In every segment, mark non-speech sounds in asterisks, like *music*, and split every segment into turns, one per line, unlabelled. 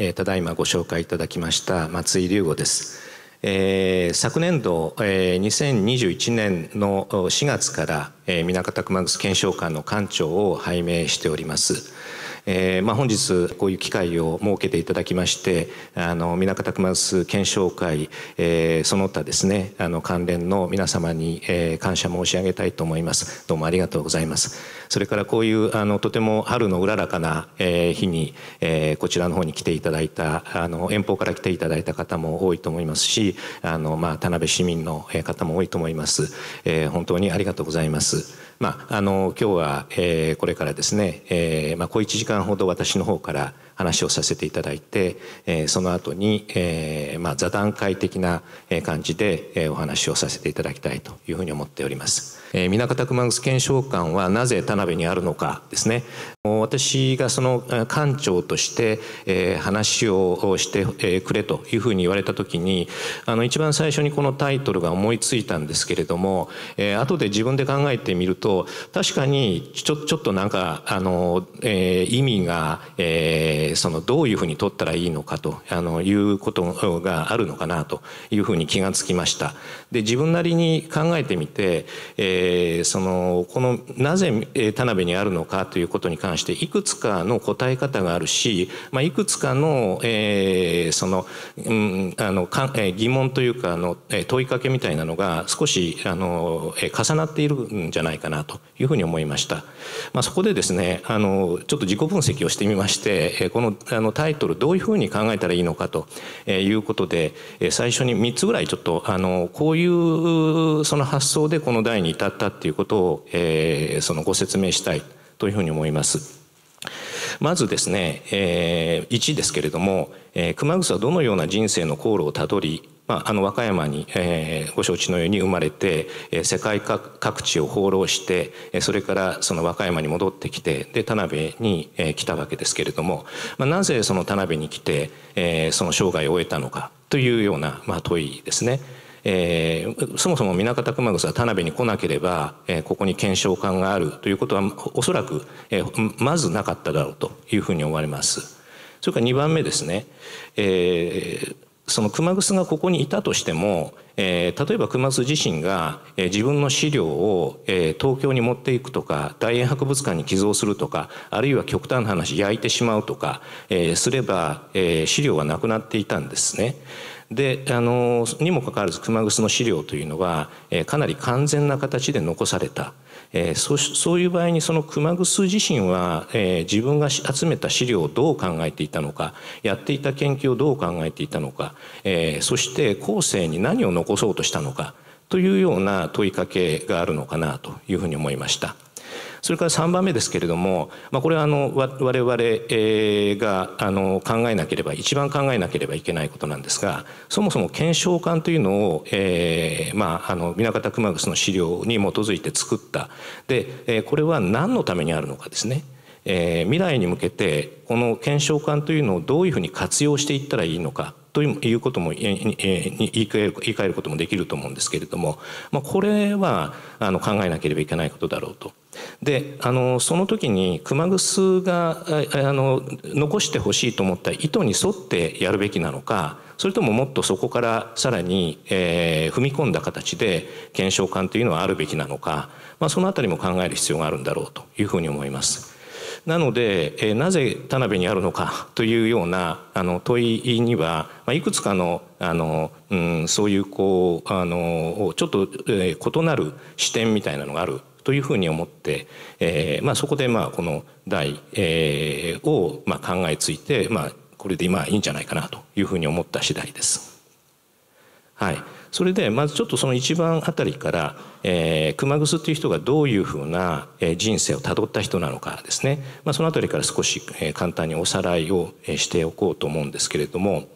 えー、ただいまご紹介いただきました松井隆吾です。えー、昨年度、えー、2021年の4月から、えー、南方熊楠検証官の官庁を拝命しております。えー、まあ、本日こういう機会を設けていただきましてあの南方熊楠検証会、えー、その他ですねあの関連の皆様に、えー、感謝申し上げたいと思いますどうもありがとうございますそれからこういうあのとても春のうららかな、え日に、えこちらの方に来ていただいたあの遠方から来ていただいた方も多いと思いますしあの、まあ、田辺市民の方も多いと思います、え本当にありがとうございます。まあ、あの今日は、えー、これからですね、えーまあ、小1時間ほど私の方から話をさせていただいて、えその後に、えまあ、座談会的な感じで、えお話をさせていただきたいというふうに思っております。えー、方熊楠検証官はなぜ田辺にあるのかですね。私がその官庁として、え話をしてくれというふうに言われた時にあの一番最初にこのタイトルが思いついたんですけれども、えー、後で自分で考えてみると確かにちょちょっとなんかあの、えー、意味が、えーそのどういうふうに取ったらいいのかとあのいうことがあるのかなというふうに気がつきましたで自分なりに考えてみて、えー、そのこのなぜ田辺にあるのかということに関していくつかの答え方があるし、まあ、いくつかの,、えーそのうん、あのか疑問というかあの問いかけみたいなのが少しあの重なっているんじゃないかなというふうに思いました。まあ、そこでですねあのちょっと自己分析をしてみましてこのあのタイトルどういうふうに考えたらいいのかということで最初に3つぐらいちょっとあのこういうその発想でこの題に至ったっていうことを、えー、そのご説明したいというふうに思います。まずですね、えー、1ですけれども、えー、熊楠はどのような人生の航路をたどりまあ、あの和歌山に、えー、ご承知のように生まれて、えー、世界各地を放浪して、えー、それからその和歌山に戻ってきてで田辺に、えー、来たわけですけれども、まあ、なぜその田辺に来て、えー、その生涯を終えたのかというような、まあ、問いですね。えー、そもそも南方熊楠は田辺に来なければ、えー、ここに検証官があるということはおそらく、えー、まずなかっただろうというふうに思われます。それから2番目ですね、えー、その熊楠がここにいたとしても、えー、例えば熊楠自身が、えー、自分の資料を、えー、東京に持っていくとか大英博物館に寄贈するとかあるいは極端な話焼いてしまうとか、えすれば、え資料はなくなっていたんですね。であのにもかかわらず熊楠の資料というのは、えかなり完全な形で残された。えー、そそういう場合にその熊楠自身は、えー、自分が集めた資料をどう考えていたのかやっていた研究をどう考えていたのか、えー、そして後世に何を残そうとしたのかというような問いかけがあるのかなというふうに思いました。それから3番目ですけれども、まあ、これはあの我々、えがあの考えなければ一番考えなければいけないことなんですがそもそも検証官というのを、えーまあ、あの南方熊楠の資料に基づいて作ったで、えこれは何のためにあるのかですね。えー、未来に向けてこの検証官というのをどういうふうに活用していったらいいのかということも言い換えることもできると思うんですけれども、まあ、これはあの考えなければいけないことだろうと。であのその時に熊楠があの残してほしいと思った意図に沿ってやるべきなのかそれとももっとそこからさらに、えー、踏み込んだ形で検証官というのはあるべきなのか、まあ、その辺りも考える必要があるんだろうというふうに思います。なので、えー、なぜ田辺にあるのか *laughs* というようなあの問いには、まあ、いくつかのあの、うん、そういうこうあのちょっと、えー、異なる視点みたいなのがあるというふうに思って、えーまあ、そこでまあこの題、えー、をまあ考えついて、まあ、これで今いいんじゃないかなというふうに思った次第です。はい、それでまずちょっとその一番あたりから、えー、熊楠っていう人がどういうふうな人生をたどった人なのかですね、まあ、そのあたりから少し簡単におさらいをしておこうと思うんですけれども。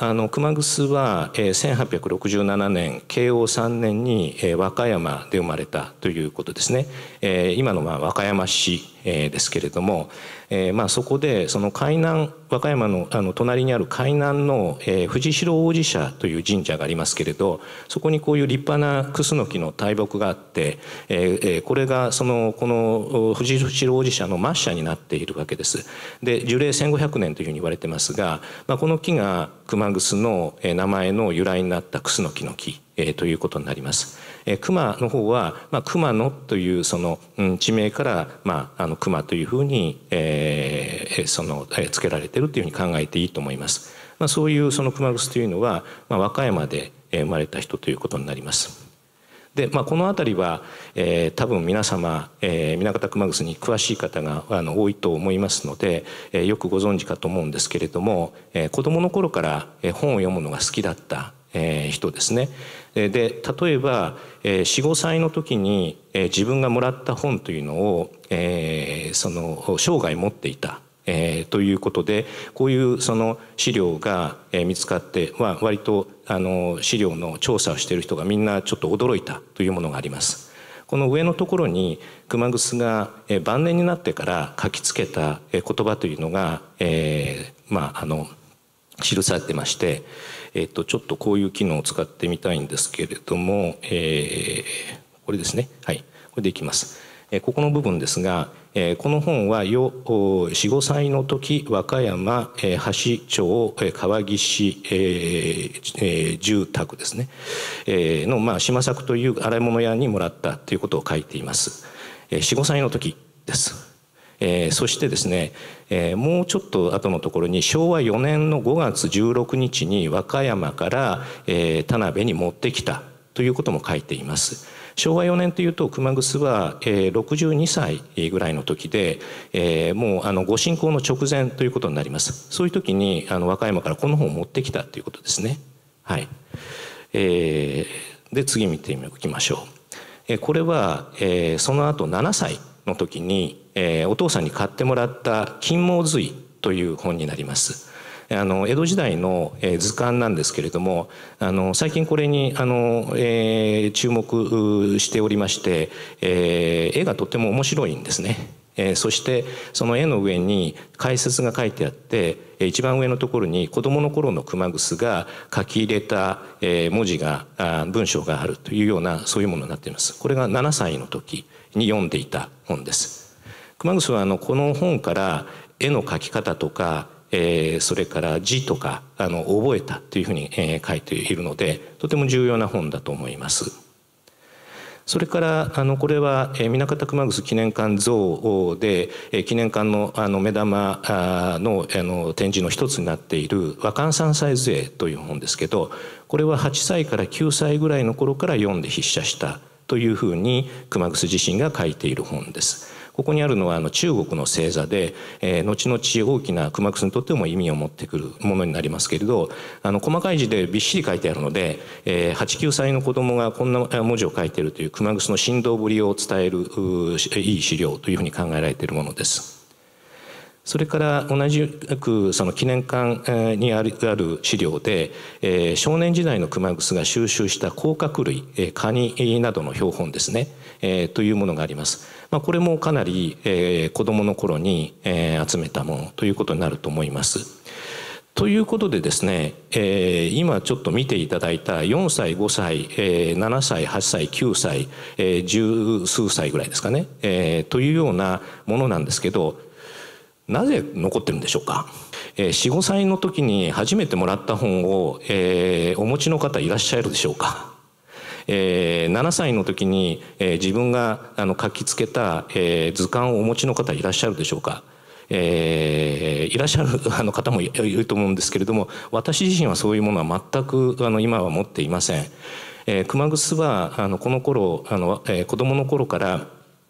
あの熊楠は、1867年慶応3年に、和歌山で生まれたということですね、えー、今のまあ和歌山市、えー、ですけれども、えー、まあそこでその海南和歌山のあの隣にある海南の、えー、藤代王子社という神社がありますけれどそこにこういう立派なクスノキの大木があって、えー、これがそのこの藤代王子社の末社になっているわけです。で樹齢1500年というふうに言われてますが、まあ、この木が熊楠の名前の由来になったクスノキの木、えー、ということになります。え熊の方は、まあ、熊野というその、うん、地名から、まあ、あの熊というふうに、えー、その、え付けられてるというふうに考えていいと思います。まあ、そういうその熊楠というのは、まあ、和歌山で生まれた人ということになります。で、まあ、この辺りは、えー、多分皆様、えー、南方熊楠に詳しい方があの多いと思いますので、えー、よくご存知かと思うんですけれども、えー、子どもの頃から、え本を読むのが好きだった、えー、人ですね。で例えば45歳の時に自分がもらった本というのを、えー、その生涯持っていたえー、ということでこういうその資料が、見つかっては割とあの資料の調査をしている人がみんなちょっと驚いたというものがあります。この上のところに熊楠が、晩年になってから書きつけた言葉というのが、えー、まああの記されてましてえっと、ちょっとこういう機能を使ってみたいんですけれども、えー、これですね。はい。これでいきます。えー、ここの部分ですが、えー、この本はよ4、5歳の時、和歌山、えー、橋町、えー、川岸、えーえー、住宅ですね、えー、の、まあ、島作という洗い物屋にもらったということを書いています。えー、4、5歳の時です。えー、そしてですね、えー、もうちょっと後のところに昭和4年の5月16日に和歌山から、えー、田辺に持ってきたということも書いています。昭和4年というと熊楠は、え62歳ぐらいの時で、えもうあのご進行の直前ということになりますそういう時にあの和歌山からこの本を持ってきたということですねはい、えー、で次見ていきましょう、えこれは、えその後7歳の時に、えー、お父さんに買ってもらった「金毛髄」という本になります。あの江戸時代の、え図鑑なんですけれどもあの最近これにあの、えー、注目しておりまして、えー、絵がとても面白いんですね。えー、そしてその絵の上に解説が書いてあって一番上のところに子どもの頃の熊楠が書き入れた、え文字が文章があるというようなそういうものになっています。これが7歳の時に読んでいた本です。熊楠はあのこの本から絵の描き方とか、えー、それから字とかあの覚えたというふうに、えー、書いているのでとても重要な本だと思います。それからあのこれはえ南方熊楠記念館像でえ記念館のあの目玉あのあの展示の一つになっている「和漢三歳図絵」という本ですけどこれは8歳から9歳ぐらいの頃から読んで筆写したというふうに熊楠自身が書いている本です。ここにあるのはあの中国の星座で、えー、後々大きな熊楠にとっても意味を持ってくるものになりますけれどあの細かい字でびっしり書いてあるので、えー、89歳の子供がこんな文字を書いているという熊楠の振動ぶりを伝えるいい資料というふうに考えられているものです。それから同じくその記念館にある資料で、えー、少年時代の熊楠が収集した甲殻類、えー、カニなどの標本ですね、えー、というものがあります。まあ、これもかなり、えー、子供の頃に、えー、集めたものということになると思います。ということでですね、えー、今ちょっと見ていただいた4歳5歳、えー、7歳8歳9歳、えー、十数歳ぐらいですかね、えー、というようなものなんですけどなぜ残ってるんでしょうか、えー、45歳の時に初めてもらった本を、えー、お持ちの方いらっしゃるでしょうか、えー、7歳の時に、えー、自分があの書きつけた、えー、図鑑をお持ちの方いらっしゃるでしょうかえー、いらっしゃる *laughs* あの方もいると思うんですけれども私自身はそういうものは全くあの今は持っていません、えー、熊楠はあのこの頃あの、えー、子供の頃から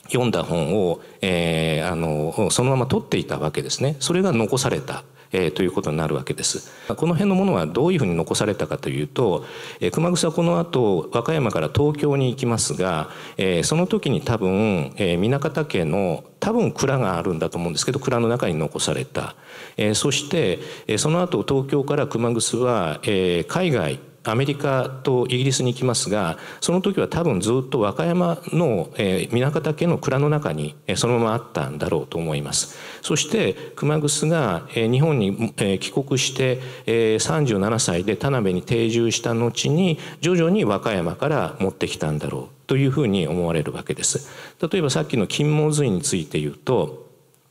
読んだ本を、えー、あのそのまま取っていたわけですねそれが残された。えー、ということになるわけですこの辺のものはどういうふうに残されたかというと、えー、熊楠はこの後和歌山から東京に行きますが、えー、その時に多分、えー、南方家の多分蔵があるんだと思うんですけど蔵の中に残された、えー、そして、えー、その後東京から熊楠は、えー、海外アメリカとイギリスに行きますがその時は多分ずっと和歌山の南方家の蔵の中にそのままあったんだろうと思いますそして熊楠が日本に帰国して37歳で田辺に定住した後に徐々に和歌山から持ってきたんだろうというふうに思われるわけです例えばさっきの金毛髄について言うと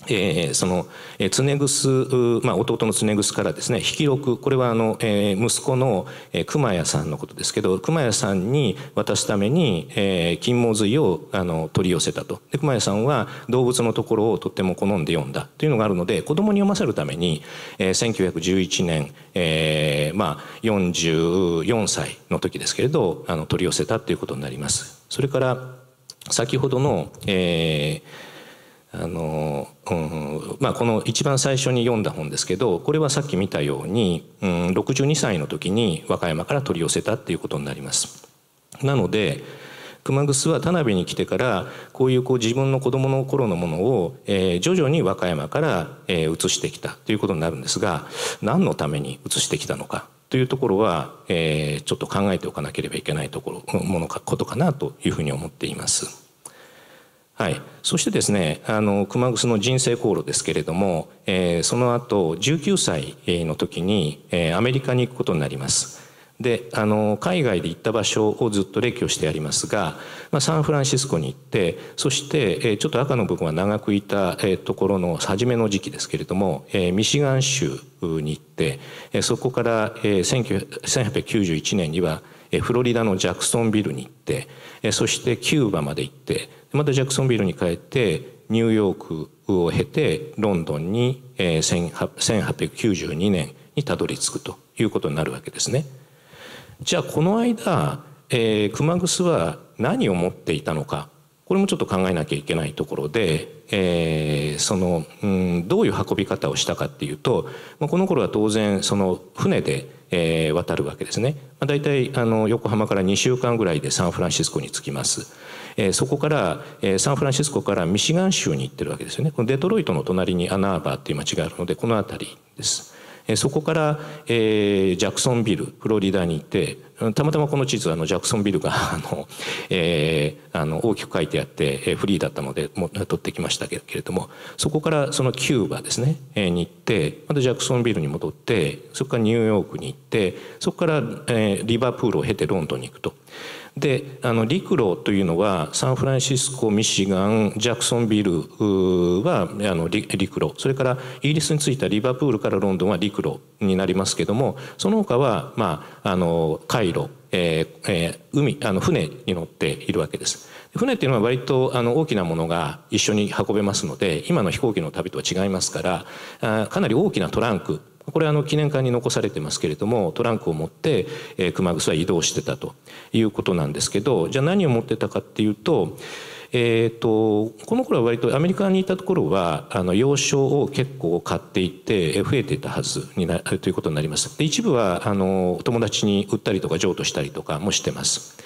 えー、その、えー、常楠、まあ、弟の常楠からですね、引き録、これはあの、えー、息子の、えー、熊谷さんのことですけど、熊谷さんに渡すために、えー、金毛髄をあの取り寄せたと。で、熊谷さんは動物のところをとっても好んで読んだというのがあるので、子供に読ませるために、えー、1911年、えー、まあ、44歳の時ですけれど、あの、取り寄せたということになります。それから、先ほどの、えー、あの、うんまあ、この一番最初に読んだ本ですけどこれはさっき見たように、うん、62歳の時に和歌山から取り寄せたっていうことになります。なので熊楠は田辺に来てからこういうこう自分の子供の頃のものを、えー、徐々に和歌山から、えー、移してきたということになるんですが何のために移してきたのかというところは、えー、ちょっと考えておかなければいけないところものかことかなというふうに思っています。はい、そしてですねあの熊楠の人生航路ですけれども、えー、その後19歳の時に、えー、アメリカに行くことになります。であの海外で行った場所をずっと列挙してありますが、まあ、サンフランシスコに行ってそして、えー、ちょっと赤の部分は長くいた、えー、ところの初めの時期ですけれども、えー、ミシガン州に行って、えー、そこから、えー、1891年にはフロリダのジャクソンビルに行ってそしてキューバまで行ってまたジャクソンビルに帰ってニューヨークを経てロンドンに1892年にたどり着くということになるわけですね。じゃあこの間、えー、熊楠は何を持っていたのかこれもちょっと考えなきゃいけないところで、えー、その、うん、どういう運び方をしたかっていうと、まあ、この頃は当然その船で、えー、渡るわけですね、まあ、大体あの横浜から2週間ぐらいでサンフランシスコに着きます。えー、そこから、えー、サンフランシスコからミシガン州に行ってるわけですよねこのデトロイトの隣にアナーバーっていう町があるのでこの辺りです。そこから、えー、ジャクソンビルフロリダに行ってたまたまこの地図あのジャクソンビルが *laughs* あの、えー、あの大きく書いてあって、えー、フリーだったのでも取ってきましたけれどもそこからそのキューバですね、えー、に行ってまたジャクソンビルに戻ってそこからニューヨークに行ってそこから、えー、リバプールを経てロンドンに行くと。であの陸路というのはサンフランシスコミシガンジャクソンビルはあの陸路それからイギリスに着いたリバプールからロンドンは陸路になりますけどもその他は、まあ、あの回路、えーえー、海あの船に乗っているわけです。船っていうのは割とあの大きなものが一緒に運べますので今の飛行機の旅とは違いますからあかなり大きなトランクこれあの記念館に残されてますけれどもトランクを持って、えー、熊楠は移動してたということなんですけどじゃあ何を持ってたかっていうとえっ、ー、と、この頃は割とアメリカにいたところは、あの、洋書を結構買っていて、増えていたはずにな、ということになります。で、一部は、あの、友達に売ったりとか譲渡したりとかもしてます。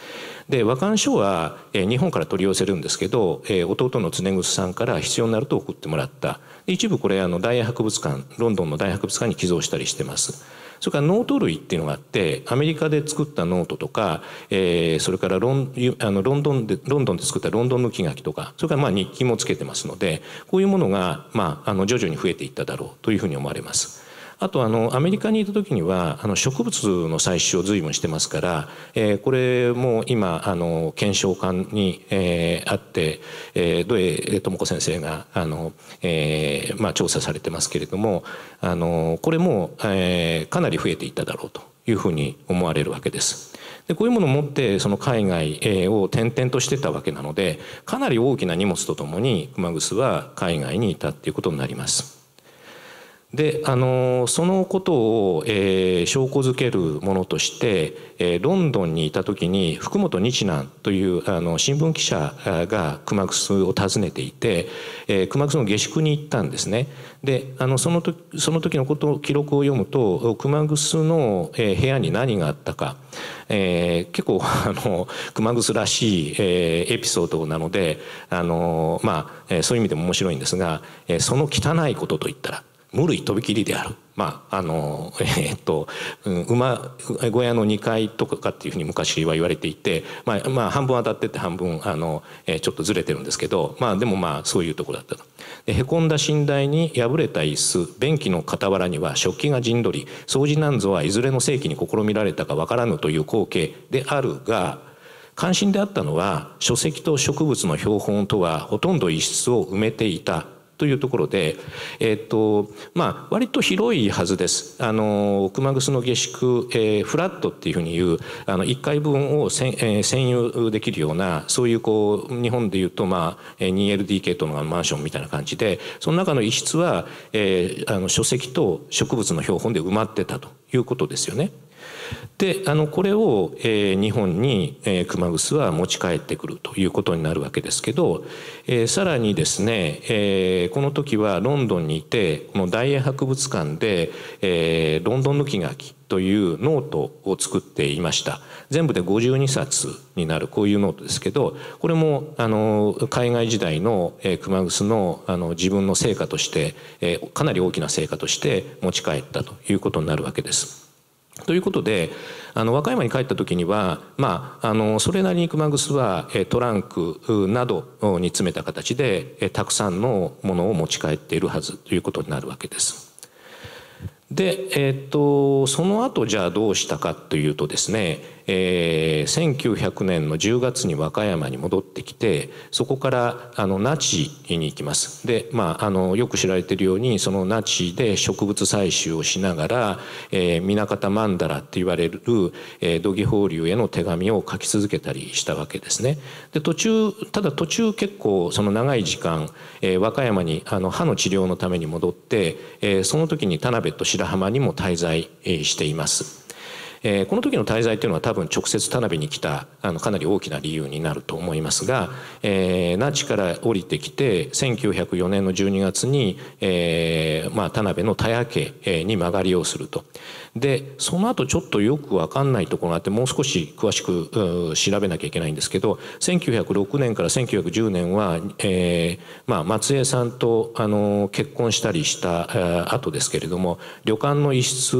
で和漢書は、えー、日本から取り寄せるんですけど、えー、弟の常楠さんから必要になると送ってもらった一部これあの大英博物館ロンドンの大英博物館に寄贈したりしてますそれからノート類っていうのがあってアメリカで作ったノートとか、えー、それからロンあのロンドンでロンドンで作ったロンドンの木書きとかそれからまあ日記もつけてますのでこういうものが、まあ、あの徐々に増えていっただろうというふうに思われます。あとあのアメリカにいた時にはあの植物の採取を随分してますから、えー、これも今あの検証官に、えー、あって、えー、土江智子先生があの、えーまあ、調査されてますけれどもあのこれも、えー、かなり増えていっただろうというふうに思われるわけです。でこういうものを持ってその海外を転々としてたわけなのでかなり大きな荷物とともに熊楠は海外にいたっていうことになります。であのそのことを、えー、証拠づけるものとして、えー、ロンドンにいた時に福本日南というあの新聞記者が熊楠を訪ねていて、えー、熊楠の下宿に行ったんですね。であのその時その時のこと記録を読むと熊楠の、え部屋に何があったか、えー、結構あの熊楠らしい、えー、エピソードなのであの、まあ、えそういう意味でも面白いんですが、えー、その汚いことといったら。無類とびきりである。まああの *laughs* えー、っと馬小屋の2階とかっていうふうに昔は言われていて、まあ、まあ半分当たってて半分あの、えー、ちょっとずれてるんですけど、まあ、でもまあそういうところだったと。へこんだ寝台に破れた椅子便器の傍らには食器が陣取り掃除なんぞはいずれの世紀に試みられたかわからぬという光景であるが。関心であったのは書籍と植物の標本とはほとんど一室を埋めていたというところで、えっとまあ、割と広いはずです。あの熊楠の下宿、えー、フラットっていうふうにいうあの1回分をせ、えー、占有できるようなそういうこう日本でいうと、まあ、2LDK とのマンションみたいな感じでその中の一室は、えー、あの書籍と植物の標本で埋まってたということですよね。であのこれを、えー、日本に、えー、熊楠は持ち帰ってくるということになるわけですけど、えー、さらにですね、えー、この時はロンドンにいてこの大英博物館で、えー、ロンドン抜き書きというノートを作っていました全部で52冊になるこういうノートですけどこれもあの海外時代の、えー、熊楠のあの自分の成果として、えー、かなり大きな成果として持ち帰ったということになるわけです。ということであの和歌山に帰った時には、まあ、あのそれなりに熊楠はトランクなどに詰めた形でたくさんのものを持ち帰っているはずということになるわけです。で、えー、っとその後じゃあどうしたかというとですねえー、1900年の10月に和歌山に戻ってきてそこからあの那智に行きますで、まあ、あのよく知られているようにその那智で植物採集をしながら「え南方曼荼羅」って言われる、えー、土岐法流への手紙を書き続けたりしたわけですね。で途中ただ途中結構その長い時間、えー、和歌山にあの歯の治療のために戻って、えー、その時に田辺と白浜にも滞在、えしています。えー、この時の滞在というのは多分直接田辺に来たあのかなり大きな理由になると思いますが、えー、那智から降りてきて1904年の12月に、えーまあ、田辺の田屋家に曲がりをすると。でその後ちょっとよく分かんないところがあってもう少し詳しく調べなきゃいけないんですけど1906年から1910年は、えーまあ、松江さんとあの結婚したりした後ですけれども旅館の一室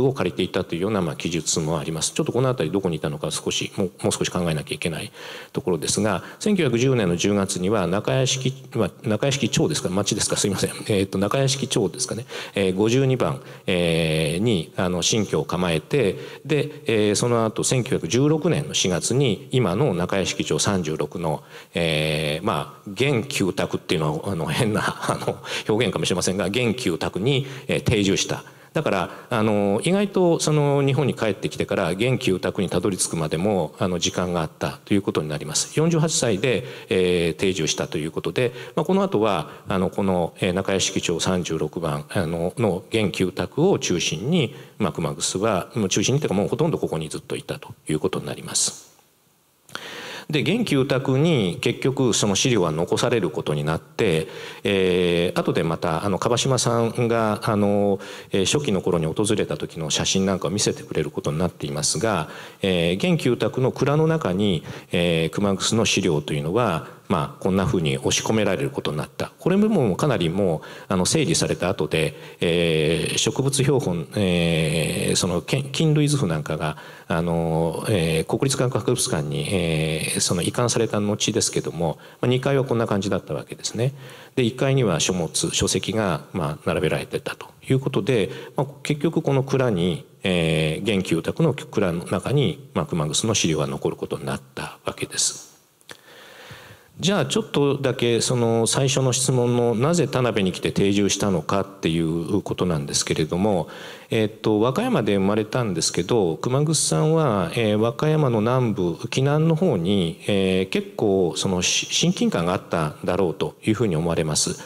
を借りていたというような、まあ、記述もありますちょっとこの辺りどこにいたのか少しもうもう少し考えなきゃいけないところですが1910年の10月には中屋敷、まあ、中屋敷町ですか町ですかすいません、えーと、中屋敷町ですかね、えー、52番、えー、にあのの新居を構えてで、えー、その後1916年の4月に今の中屋敷町36の、えー、まあ現旧宅っていうのはあの変なあの表現かもしれませんが現旧宅に定住した。だからあの意外とその日本に帰ってきてから元気宅にたどり着くまでもあの時間があったということになります48歳で、えー、定住したということで、まあ、この後はあのこの中屋敷町36番あのの元気宅を中心に、クマ熊楠は中心にというかもうほとんどここにずっといたということになります。で元気宅に結局その資料は残されることになって、えー、後でまたあの樺島さんがあの、え初期の頃に訪れた時の写真なんかを見せてくれることになっていますが、えー、元気宅の蔵の中に、えー、熊楠の資料というのはまあ、こんなふうに押し込められることになったこれもかなりもうあの整理された後で、えー、植物標本、えー、その菌類図譜なんかがあの、えー、国立科学博物館に、えー、その移管された後ですけども、まあ、2階はこんな感じだったわけですね。で1階には書物書籍がまあ並べられてたということで、まあ、結局この蔵にえー、元気お宅の蔵の中に、まあ、熊楠の資料が残ることになったわけです。じゃあちょっとだけその最初の質問のなぜ田辺に来て定住したのかっていうことなんですけれども、えっと、和歌山で生まれたんですけど熊楠さんは、えー、和歌山の南部紀南の方に、えー、結構その親近感があっただろうというふうに思われます。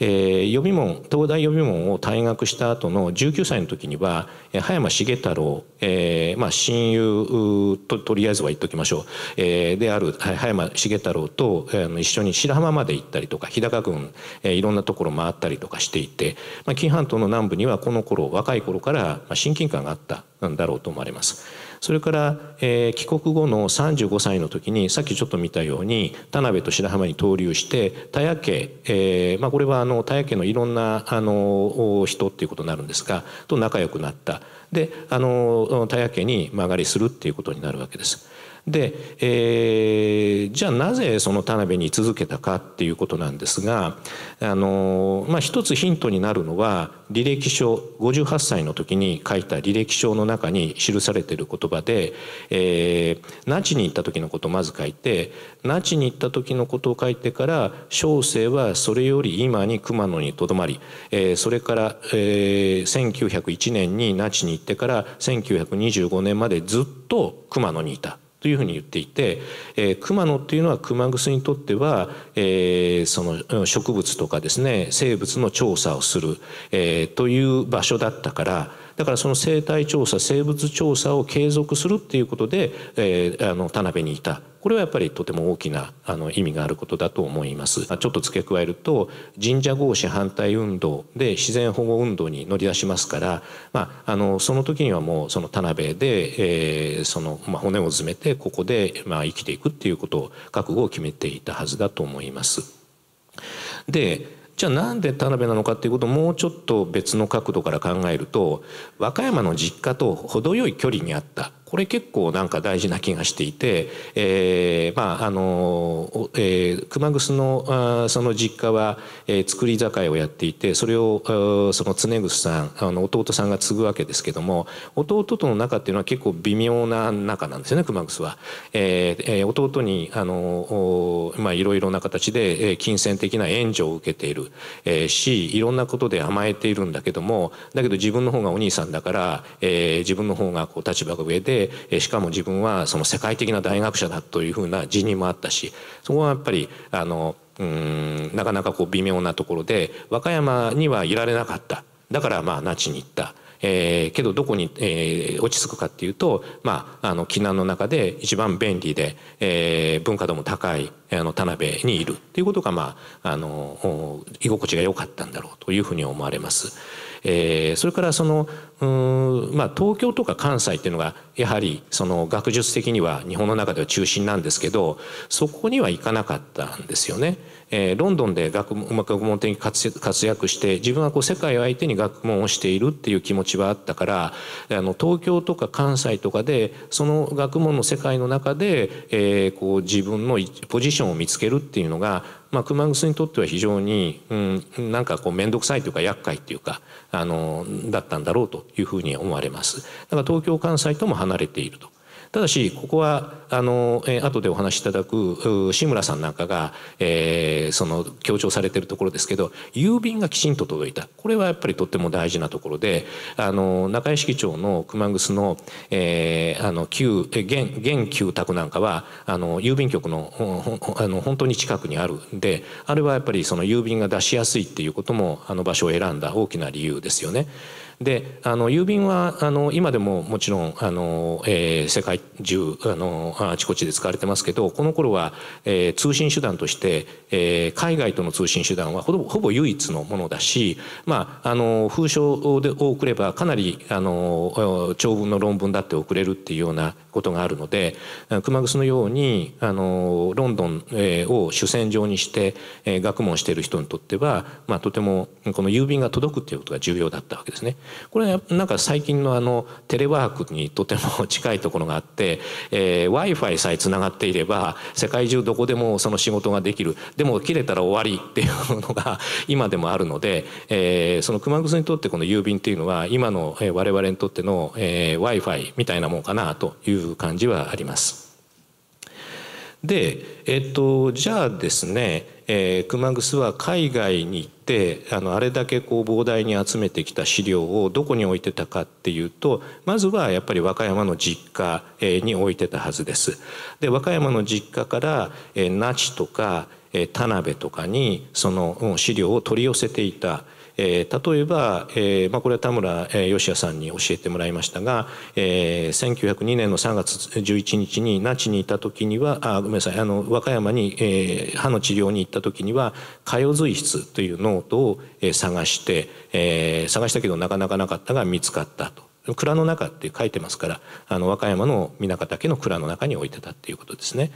えー、予備門東大予備門を退学した後の19歳の時には葉山重太郎、えーまあ、親友ととりあえずは言っときましょう、えー、である葉山重太郎と、えー、一緒に白浜まで行ったりとか日高郡、えー、いろんなところ回ったりとかしていて、まあ、紀伊半島の南部にはこの頃若い頃から親近感があったんだろうと思われます。それから、えー、帰国後の35歳の時にさっきちょっと見たように田辺と白浜に投留して田谷家、えーまあ、これはあの田谷家のいろんなあの人っていうことになるんですがと仲良くなったであの田谷家に間借りするっていうことになるわけです。で、えー、じゃあなぜその田辺に続けたかっていうことなんですが、あのまあ、一つヒントになるのは履歴書58歳の時に書いた履歴書の中に記されている言葉で、えー、那智に行った時のことをまず書いて那智に行った時のことを書いてから小生はそれより今に熊野にとどまり、えー、それから、えー、1901年に那智に行ってから1925年までずっと熊野にいた。というふうに言っていて、えー、熊野っていうのは熊楠にとっては、えー、その植物とかですね生物の調査をする、えー、という場所だったからだからその生態調査生物調査を継続するっていうことで、えー、あの田辺にいたこれはやっぱりとても大きなあの意味があることだと思いますちょっと付け加えると神社合祀反対運動で自然保護運動に乗り出しますから、まあ、あのその時にはもうその田辺で、えー、その、まあ、骨を詰めてここで、まあ、生きていくっていうことを覚悟を決めていたはずだと思います。でじゃあなんで田辺なのかっていうことをもうちょっと別の角度から考えると和歌山の実家と程よい距離にあったこれ結構なんか大事な気がしていて、えー、まああの、えー、熊楠のあその実家は、えー、作り酒屋をやっていてそれをその常楠さんあの弟さんが継ぐわけですけども弟との仲っていうのは結構微妙な仲なんですよね熊楠は、えーえ弟にあのまあいろいろな形で、え金銭的な援助を受けている、えー、しいろんなことで甘えているんだけどもだけど自分の方がお兄さんだから、えー、自分の方がこう立場が上ででしかも自分はその世界的な大学者だというふうな辞任もあったしそこはやっぱりあのうんなかなかこう微妙なところで和歌山にはいられなかっただからまあ那智に行った。えー、けどどこに、えー、落ち着くかっていうと、まあ、あの避難の中で一番便利で、えー、文化度も高いあの田辺にいるっていうことが、まあ、あの居心地が良かったんだろうというふうに思われます。えー、それからそのうん、まあ、東京とか関西っていうのがやはりその学術的には日本の中では中心なんですけどそこには行かなかったんですよね。えー、ロンドンで学学問的に活躍して自分はこう世界を相手に学問をしているっていう気持ちはあったからあの東京とか関西とかでその学問の世界の中で、えー、こう自分のポジションを見つけるっていうのがまあ、熊楠にとっては非常に、うん、なんかこう面倒くさいというか厄介というかあのだったんだろうというふうに思われますだから東京関西とも離れているとただしここはあの、えー、後でお話しいただく志村さんなんかが、えー、その強調されてるところですけど郵便がきちんと届いたこれはやっぱりとっても大事なところであの中屋敷町の熊楠の,、えー、あの旧現現旧宅なんかはあの郵便局のあの本当に近くにあるんであれはやっぱりその郵便が出しやすいっていうこともあの場所を選んだ大きな理由ですよね。であの郵便はあの今でももちろんあの、えー、世界中あのあちこちで使われてますけどこの頃は、えー、通信手段として、えー、海外との通信手段はほぼほぼ唯一のものだし、まあ、あの封書で送ればかなりあの長文の論文だって送れるっていうようなことがあるので熊楠のようにあのロンドン、えを主戦場にして、えー、学問している人にとっては、まあ、とてもこの郵便が届くっていうことが重要だったわけですね。これはなんか最近のあのテレワークにとても近いところがあって、*laughs* えー、w i f i さえつながっていれば世界中どこでもその仕事ができるでも切れたら終わりっていうのが *laughs* 今でもあるので、えー、その熊楠にとってこの郵便っていうのは今の我々にとっての、えー、w i f i みたいなもんかなという感じはあります。で、えっ、とじゃあですねえー、熊楠は海外に行ってあのあれだけこう膨大に集めてきた資料をどこに置いてたかっていうとまずはやっぱり和歌山の実家、えに置いてたはずです。で和歌山の実家から、えー、那智とか、えー、田辺とかにその資料を取り寄せていた。えー、例えば、えーまあ、これは田村、えー、也さんに教えてもらいましたが、えー、1902年の3月11日に那智にいた時にはあごめんなさいあの和歌山に、えー、歯の治療に行った時にはかよ髄質というノートを、え探して、えー、探したけどなかなかなかったが見つかったと。蔵の中って書いてますからあの和歌山の南方家の蔵の中に置いてたっていうことですね、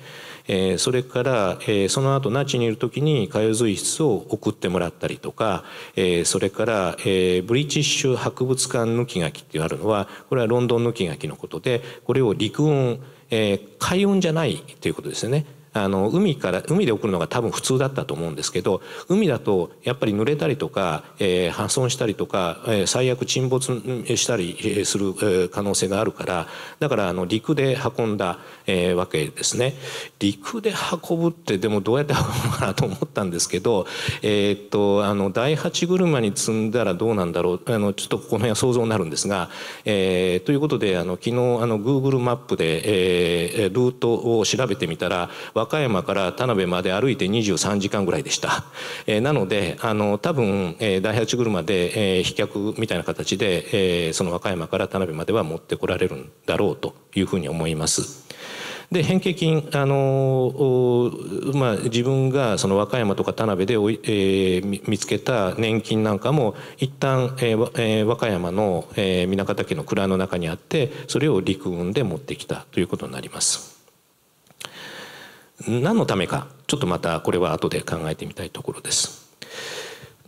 えー、それから、えー、その後那智にいる時に通随筆を送ってもらったりとか、えー、それから、えー、ブリティッシュ博物館抜き書きってあるのはこれはロンドン抜き書きのことでこれを陸運、えー、海運じゃないということですよねあの海から海で送るのが多分普通だったと思うんですけど海だとやっぱり濡れたりとか、えー、破損したりとか、えー、最悪沈没したりする可能性があるからだからあの陸で運んだ、えー、わけですね。陸で運ぶってでもどうやって運ぶのかなと思ったんですけど、えー、っとあの第8車に積んだらどうなんだろうあのちょっとこの辺は想像になるんですが、えー、ということであの昨日あの Google マップで、えー、ルートを調べてみたら和歌山から田辺まで歩いて23時間ぐらいでした、えー、なのであの多分、えー、大八車で、えー、飛脚みたいな形で、えー、その和歌山から田辺までは持ってこられるんだろうというふうに思います。で変形菌、あのまあ、自分がその和歌山とか田辺で、えー、見つけた年金なんかも一旦、えーえー、和歌山の、えー、南方家の蔵の中にあってそれを陸運で持ってきたということになります。何のためかちょっとまたこれは後で考えてみたいところです。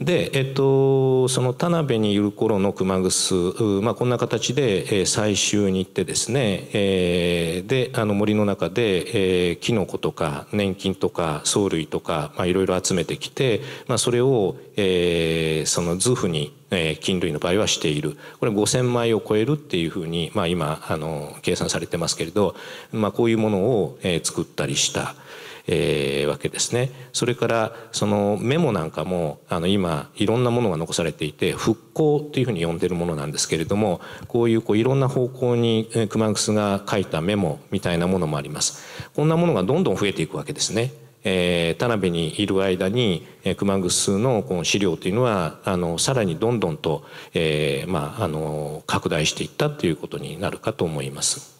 で、えっと、その田辺にいる頃の熊楠、まあ、こんな形で、え採集に行ってですね、えー、であの森の中で、えー、キノコとか年金とか藻類とか、まあ、いろいろ集めてきて、まあ、それを、えー、その図譜に、えー、菌類の場合はしているこれ5,000枚を超えるっていうふうに、まあ、今あの計算されてますけれど、まあ、こういうものを、えー、作ったりした。えー、わけですねそれからそのメモなんかもあの今いろんなものが残されていて復興というふうに呼んでるものなんですけれどもこういうこういろんな方向にクマンクスが書いたメモみたいなものもありますこんなものがどんどん増えていくわけですねえー、田辺にいる間に、えー、熊楠のこの資料というのはあのさらにどんどんと、えーまあ、あの拡大していったということになるかと思います。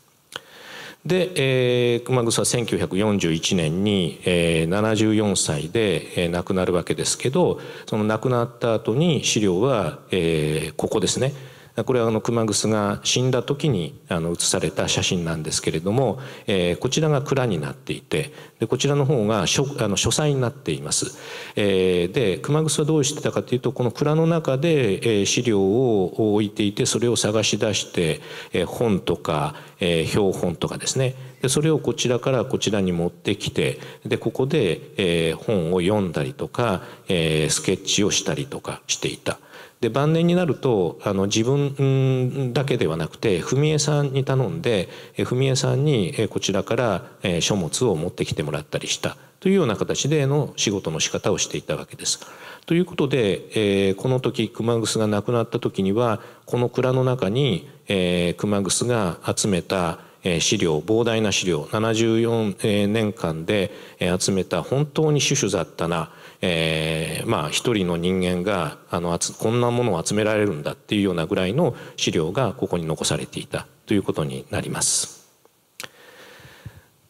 で、えー、熊楠は1941年に、えー、74歳で、えー、亡くなるわけですけどその亡くなった後に資料は、えー、ここですねこれはあの熊楠が死んだ時にあの写された写真なんですけれども、えー、こちらが蔵になっていてでこちらの方が書あの書斎になっています。えー、で熊楠はどうしてたかというとこの蔵の中で、えー、資料を置いていてそれを探し出して、えー、本とか、えー、標本とかですねでそれをこちらからこちらに持ってきてでここで、えー、本を読んだりとか、えー、スケッチをしたりとかしていた。で晩年になるとあの自分だけではなくて文枝さんに頼んで文枝さんにこちらから書物を持ってきてもらったりしたというような形での仕事の仕方をしていたわけです。ということで、えー、この時熊楠が亡くなった時にはこの蔵の中に、えー、熊楠が集めた資料膨大な資料74年間で集めた本当に種々雑多なえー、まあ一人の人間があのこんなものを集められるんだっていうようなぐらいの資料がここに残されていたということになります。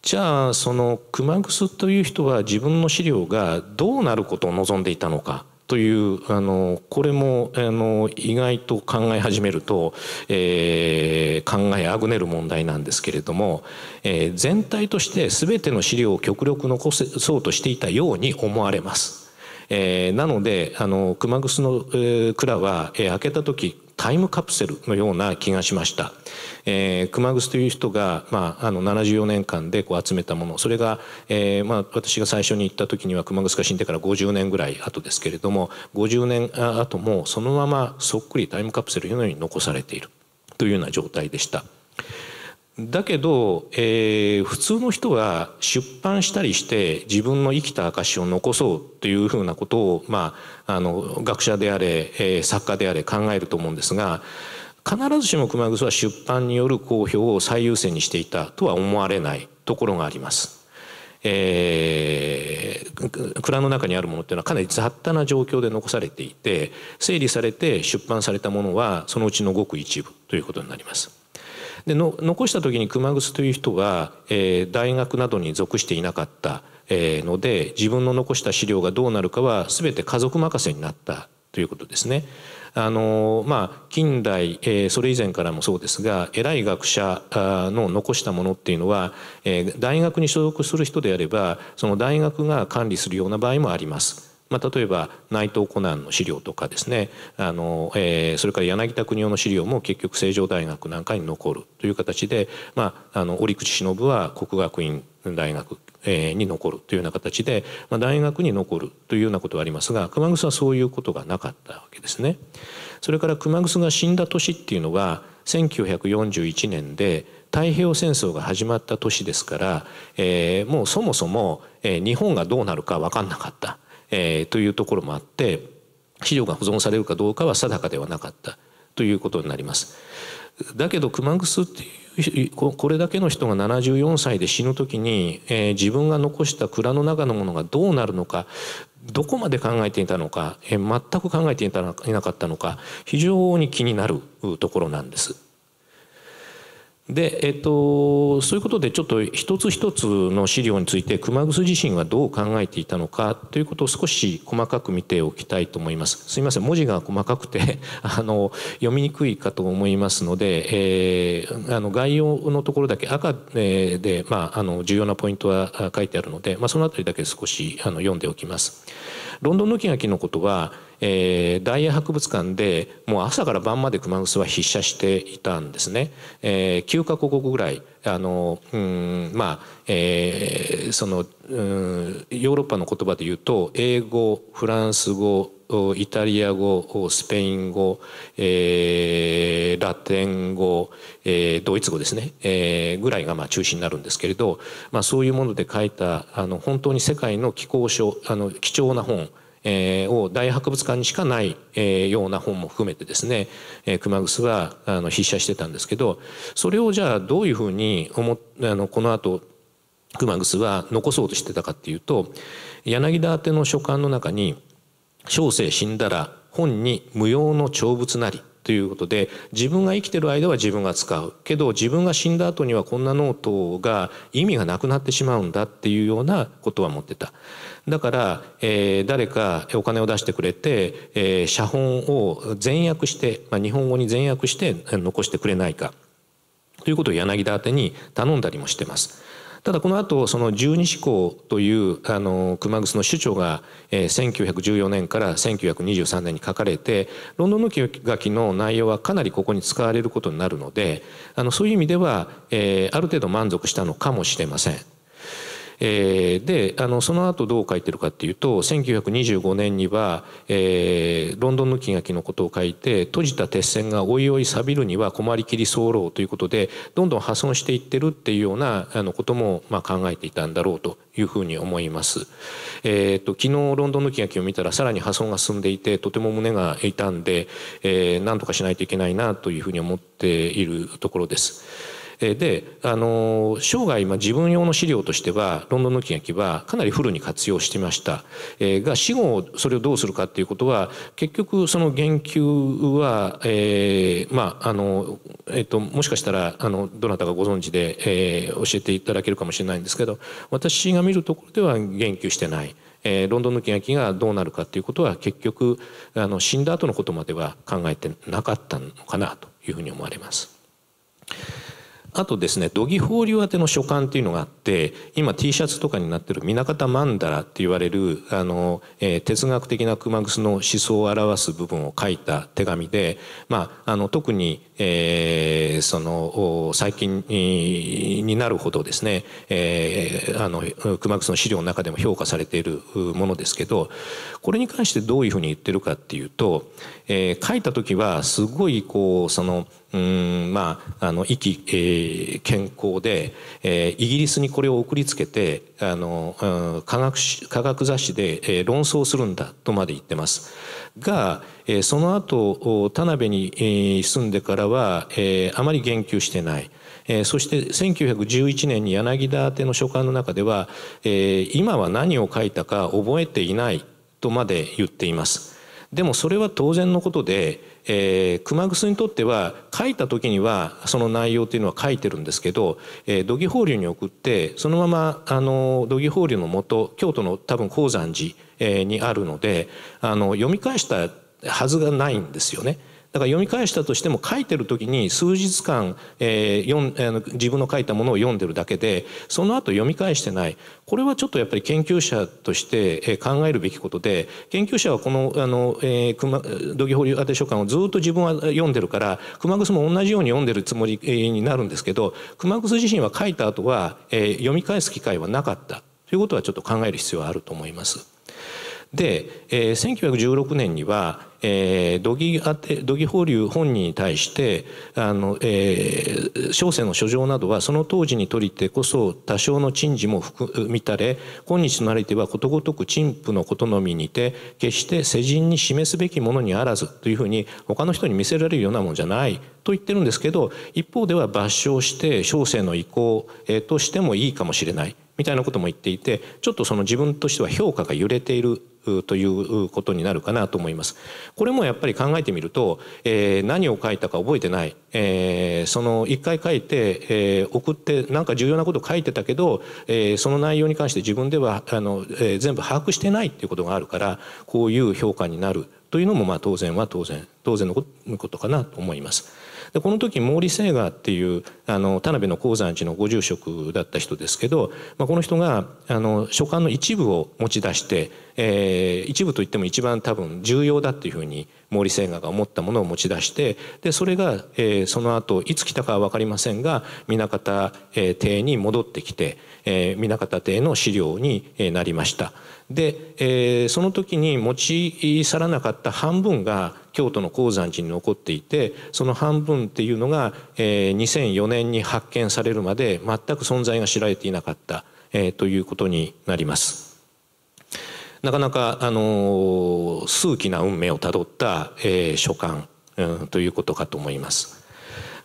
じゃあその熊楠という人は自分の資料がどうなることを望んでいたのかというあのこれもあの意外と考え始めると、えー、考えあぐねる問題なんですけれども、えー、全体として全ての資料を極力残そうとしていたように思われます。えー、なのであの熊楠の、えー、蔵は、えー、開けた時タイムカプセルのような気がしました、えー、熊楠という人が、まあ、あの74年間でこう集めたものそれが、えーまあ、私が最初に行った時には熊楠が死んでから50年ぐらい後ですけれども50年後もそのままそっくりタイムカプセルのように残されているというような状態でした。だけど、えー、普通の人は出版したりして自分の生きた証を残そうというふうなことを、まあ、あの学者であれ、えー、作家であれ考えると思うんですが必ずしも熊楠は出版による公表を最優先にしていたとは思われないところがあります。えー、蔵の中にあるものっていうのはかなり雑多な状況で残されていて整理されて出版されたものはそのうちのごく一部ということになります。で残した時に熊楠という人が、えー、大学などに属していなかった、えー、ので自分の残した資料がどうなるかは全て家族任せになったということですね。あのまあ、近代、えー、それ以前からもそうですが偉い学者の残したものっていうのは、えー、大学に所属する人であればその大学が管理するような場合もあります。まあ、例えば内藤コナンの資料とかですねあの、えー、それから柳田国夫の資料も結局成城大学なんかに残るという形で、まあ、あの折口忍は国学院大学に残るというような形で、まあ、大学に残るというようなことはありますが熊楠はそういうことがなかったわけですね。それから熊楠が死んだ年っていうのは1941年で太平洋戦争が始まった年ですから、えー、もうそもそも、え日本がどうなるか分かんなかった。えー、というところもあって資料が保存されるかどうかは定かではなかったということになります。だけど熊楠っていうこれだけの人が74歳で死ぬ時に、えー、自分が残した蔵の中のものがどうなるのかどこまで考えていたのか、えー、全く考えていなかったのか非常に気になるところなんです。で、えっと、そういうことでちょっと一つ一つの資料について熊楠自身はどう考えていたのかということを少し細かく見ておきたいと思います。すいません文字が細かくて *laughs* あの読みにくいかと思いますので、えー、あの概要のところだけ赤で、まあ、あの重要なポイントは書いてあるので、まあ、そのあたりだけ少しあの読んでおきます。ロンドンのキガキのことはえー、大英博物館でもう朝から晩までクマ熊スは筆写していたんですね、えー、9か国ぐらいあのうんまあ、えー、そのうんヨーロッパの言葉で言うと英語フランス語イタリア語スペイン語、えー、ラテン語、えー、ドイツ語ですね、えー、ぐらいがまあ中心になるんですけれど、まあ、そういうもので書いたあの本当に世界の気候書あの貴重な本えー、を大博物館にしかない、えー、ような本も含めてですね、えー、熊楠はあの筆写してたんですけどそれをじゃあどういうふうに思あのこの後熊楠は残そうとしてたかっていうと柳田宛ての書簡の中に「小生死んだら本に無用の長物なり」ということで自分が生きてる間は自分が使うけど自分が死んだ後にはこんなノートが意味がなくなってしまうんだっていうようなことは持ってただから、えー、誰かお金を出してくれて、えー、写本を全訳して、まあ、日本語に全訳して残してくれないかということを柳田宛に頼んだりもしてます。ただこの後その十二支校というあの熊楠の首長が、え1914年から1923年に書かれてロンドンの記書の内容はかなりここに使われることになるのであのそういう意味では、えある程度満足したのかもしれません。えー、であのその後どう書いてるかっていうと1925年には、えー、ロンドン抜きがきのことを書いて閉じた鉄線がおいおい錆びるには困りきり候ということでどんどん破損していってるっていうようなあのことも、まあ、考えていたんだろうというふうに思います。えーと、昨日ロンドン抜きがきを見たらさらに破損が進んでいてとても胸が痛んで、えー、何とかしないといけないなというふうに思っているところです。であの生涯今自分用の資料としてはロンドンの喜劇はかなりフルに活用してました、えが死後それをどうするかっていうことは結局その言及は、えー、まああの、えーと、もしかしたらあのどなたかご存知で、えー、教えていただけるかもしれないんですけど私が見るところでは言及してない。えー、ロンドンの欅がどうなるかということは結局あの死んだ後のことまでは考えてなかったのかなというふうに思われます。あとですね、土ギ法流宛ての書簡っていうのがあって、今 T シャツとかになってる南方曼荼羅って言われる、あの、えー、哲学的な熊楠の思想を表す部分を書いた手紙で、まあ、あの、特にえー、その最近になるほどですね、えー、あの熊楠の資料の中でも評価されているものですけどこれに関してどういうふうに言ってるかっていうと、えー、書いた時はすごいこうそのうんまああの意気、えー、健康で、えー、イギリスにこれを送りつけてあの、科学科学雑誌で、えー、論争するんだとまで言ってます。が、えー、その後田辺に、えー、住んでからは、えー、あまり言及してない。えー、そして1911年に柳田宛の書簡の中では、えー、今は何を書いたか覚えていないとまで言っています。でもそれは当然のことで、えー、熊楠にとっては書いた時にはその内容というのは書いてるんですけど、えー、土岐法流に送ってそのままあの土岐法流のもと京都の多分鉱山寺、えー、にあるのであの読み返したはずがないんですよね。だから読み返したとしても書いてる時に数日間、えーあの自分の書いたものを読んでるだけでその後読み返してないこれはちょっとやっぱり研究者として、え考えるべきことで研究者はこのあの、えー、熊土木保留て書簡をずっと自分は読んでるから熊楠も同じように読んでるつもりになるんですけど熊楠自身は書いた後は、えー、読み返す機会はなかったということはちょっと考える必要はあると思います。で、えー、1916年には、えー、土木あて土木法流本人に対してあの、えー、小生の書状などはその当時にとりてこそ多少の陳事も含みたれ今日となりてはことごとく陳腐のことのみにて決して世人に示すべきものにあらずというふうに他の人に見せられるようなもんじゃないと言ってるんですけど一方では抜消して小生の意向、えー、としてもいいかもしれない。みたいなことも言っていてちょっとその自分としては評価が揺れているということになるかなと思います。これもやっぱり考えてみると、えー、何を書いたか覚えてない、えー、その一回書いて、えー、送ってなんか重要なこと書いてたけど、えその内容に関して自分ではあの、え全部把握してないっていうことがあるからこういう評価になるというのもまあ当然は当然当然のことかなと思います。でこの時毛利清河っていうあの田辺の鉱山地のご住職だった人ですけど、まあ、この人があの書簡の一部を持ち出して、えー、一部といっても一番多分重要だっていうふうに毛利清河が思ったものを持ち出してでそれが、えー、その後いつ来たかは分かりませんが南方、え邸に戻ってきて、えー、南方邸の資料になりました。で、えー、その時に持ち去らなかった半分が京都の鉱山寺に残っていてその半分っていうのが、えー、2004年に発見されるまで全く存在が知られていなかった、えー、ということになります。なかなか、あのー、数奇な運命をたどった、えー、書簡、うん、ということかと思います。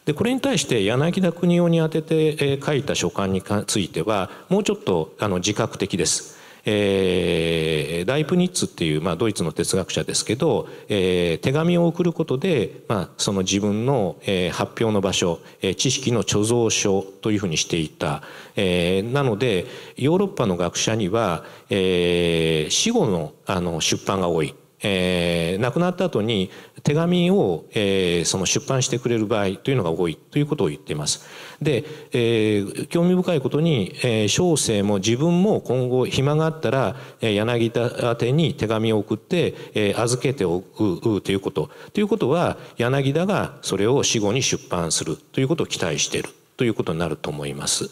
でこれに対して柳田国男に宛てて、えー、書いた書簡についてはもうちょっとあの自覚的です。えー、ライプニッツっていう、まあ、ドイツの哲学者ですけど、えー、手紙を送ることで、まあ、その自分の、えー、発表の場所、えー、知識の貯蔵所というふうにしていた、えー、なのでヨーロッパの学者には、えー、死後のあの出版が多い。えー、亡くなった後に手紙を、えー、その出版してくれる場合というのが多いということを言っています。で、えー、興味深いことに、えー、小生も自分も今後暇があったら、えー、柳田宛てに手紙を送って、えー、預けておくということ。ということは柳田がそれを死後に出版するということを期待しているということになると思います。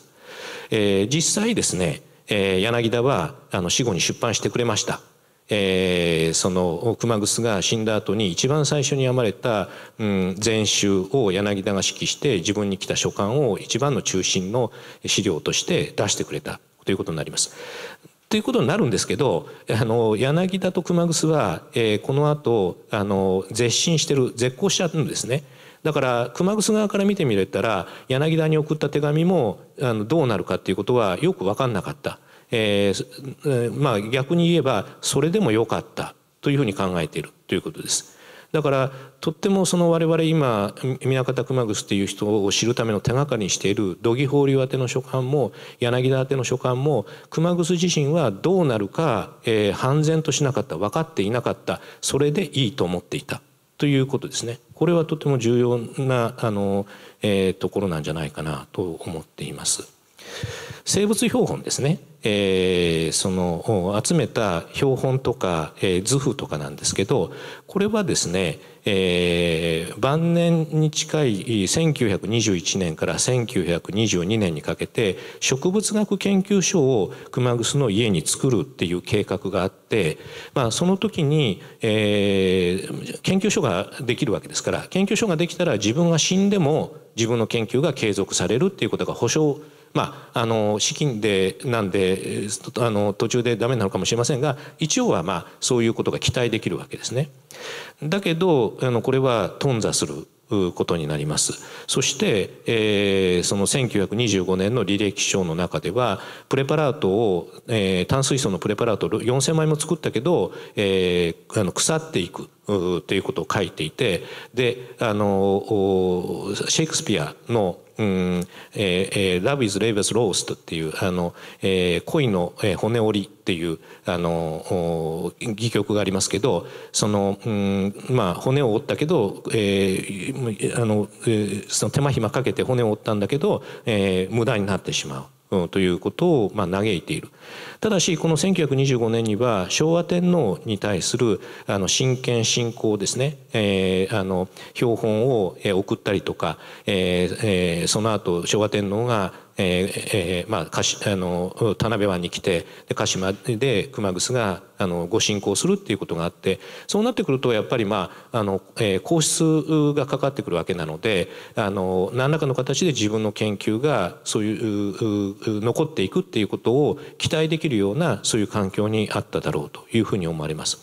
えー、実際ですね、えー、柳田はあの死後に出版してくれました。えー、その熊楠が死んだ後に一番最初に読まれた「禅、うん、宗」を柳田が指揮して自分に来た書簡を一番の中心の資料として出してくれたということになります。ということになるんですけどあの柳田と熊楠は、えー、この後あの絶心してる絶好しちゃうんですね。だから熊楠側から見てみれたら柳田に送った手紙もあのどうなるかっていうことはよく分かんなかった。えー、まあ逆に言えばそれでも良かったというふうに考えているということです。だからとってもその我々今南方熊楠っていう人を知るための手がかりにしている土岐法流宛ての書簡も柳田宛ての書簡も熊楠自身はどうなるか、えー、判然としなかった分かっていなかったそれでいいと思っていたということですね。これはとても重要なあの、えー、ところなんじゃないかなと思っています。生物標本ですね、えー、その集めた標本とか、えー、図譜とかなんですけどこれはですね、えー、晩年に近い1921年から1922年にかけて植物学研究所を熊楠の家に作るっていう計画があって、まあ、その時に、えー、研究所ができるわけですから研究所ができたら自分が死んでも自分の研究が継続されるっていうことが保証されまあ、あの資金でなんであの途中でダメなのかもしれませんが一応はまあそういうことが期待できるわけですね。だけどあのこれは頓挫することになりますそして、えー、その1925年の履歴書の中ではプレパラートを、えー、炭水素のプレパラートを4,000枚も作ったけど、えー、あの腐っていくということを書いていてであのシェイクスピアのうんえー、Love is Raven's Roast っていうあの、えー、恋の骨折りっていうあの戯曲がありますけどその、うんまあ、骨を折ったけど、えーあのえー、その手間暇かけて骨を折ったんだけど、えー、無駄になってしまう。うん、ということを、まあ、嘆いているただしこの1925年には昭和天皇に対するあの親権信仰ですね、えー、あの標本を送ったりとか、えーえー、その後昭和天皇がえーえー、まあ、あの田辺湾に来てで鹿島で熊楠があのご進行するっていうことがあってそうなってくるとやっぱり、まああのえー、皇室がかかってくるわけなのであの何らかの形で自分の研究がそういう残っていくっていうことを期待できるようなそういう環境にあっただろうというふうに思われます。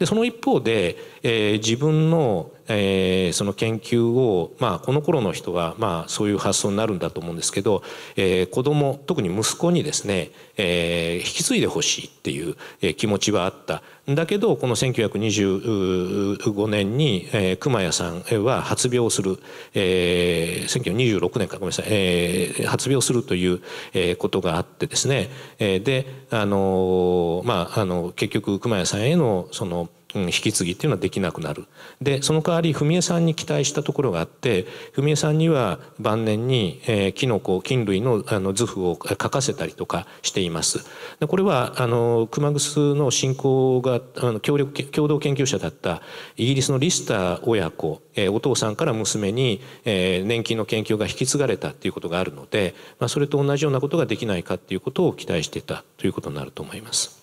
でその一方で、えー、自分の、えー、その研究を、まあ、この頃の人は、まあ、そういう発想になるんだと思うんですけど、えー、子供特に息子にですね、えー、引き継いでほしいっていう気持ちはあっただけどこの1925年に、えー、熊谷さんは発病する、えー、1926年かごめんなさい、えー、発病するという、えー、ことがあってですね、えー、であのー、まああの結局熊谷さんへのそのうん、引き継ぎっていうのはできなくなるでその代わり文枝さんに期待したところがあって文枝さんには晩年に、えー、キノコ菌類のあの図譜を書かせたりとかしていますでこれはあの熊楠の信仰があの協力共同研究者だったイギリスのリスター親子、えー、お父さんから娘に、えー、年金の研究が引き継がれたっていうことがあるので、まあ、それと同じようなことができないかっていうことを期待してたということになると思います。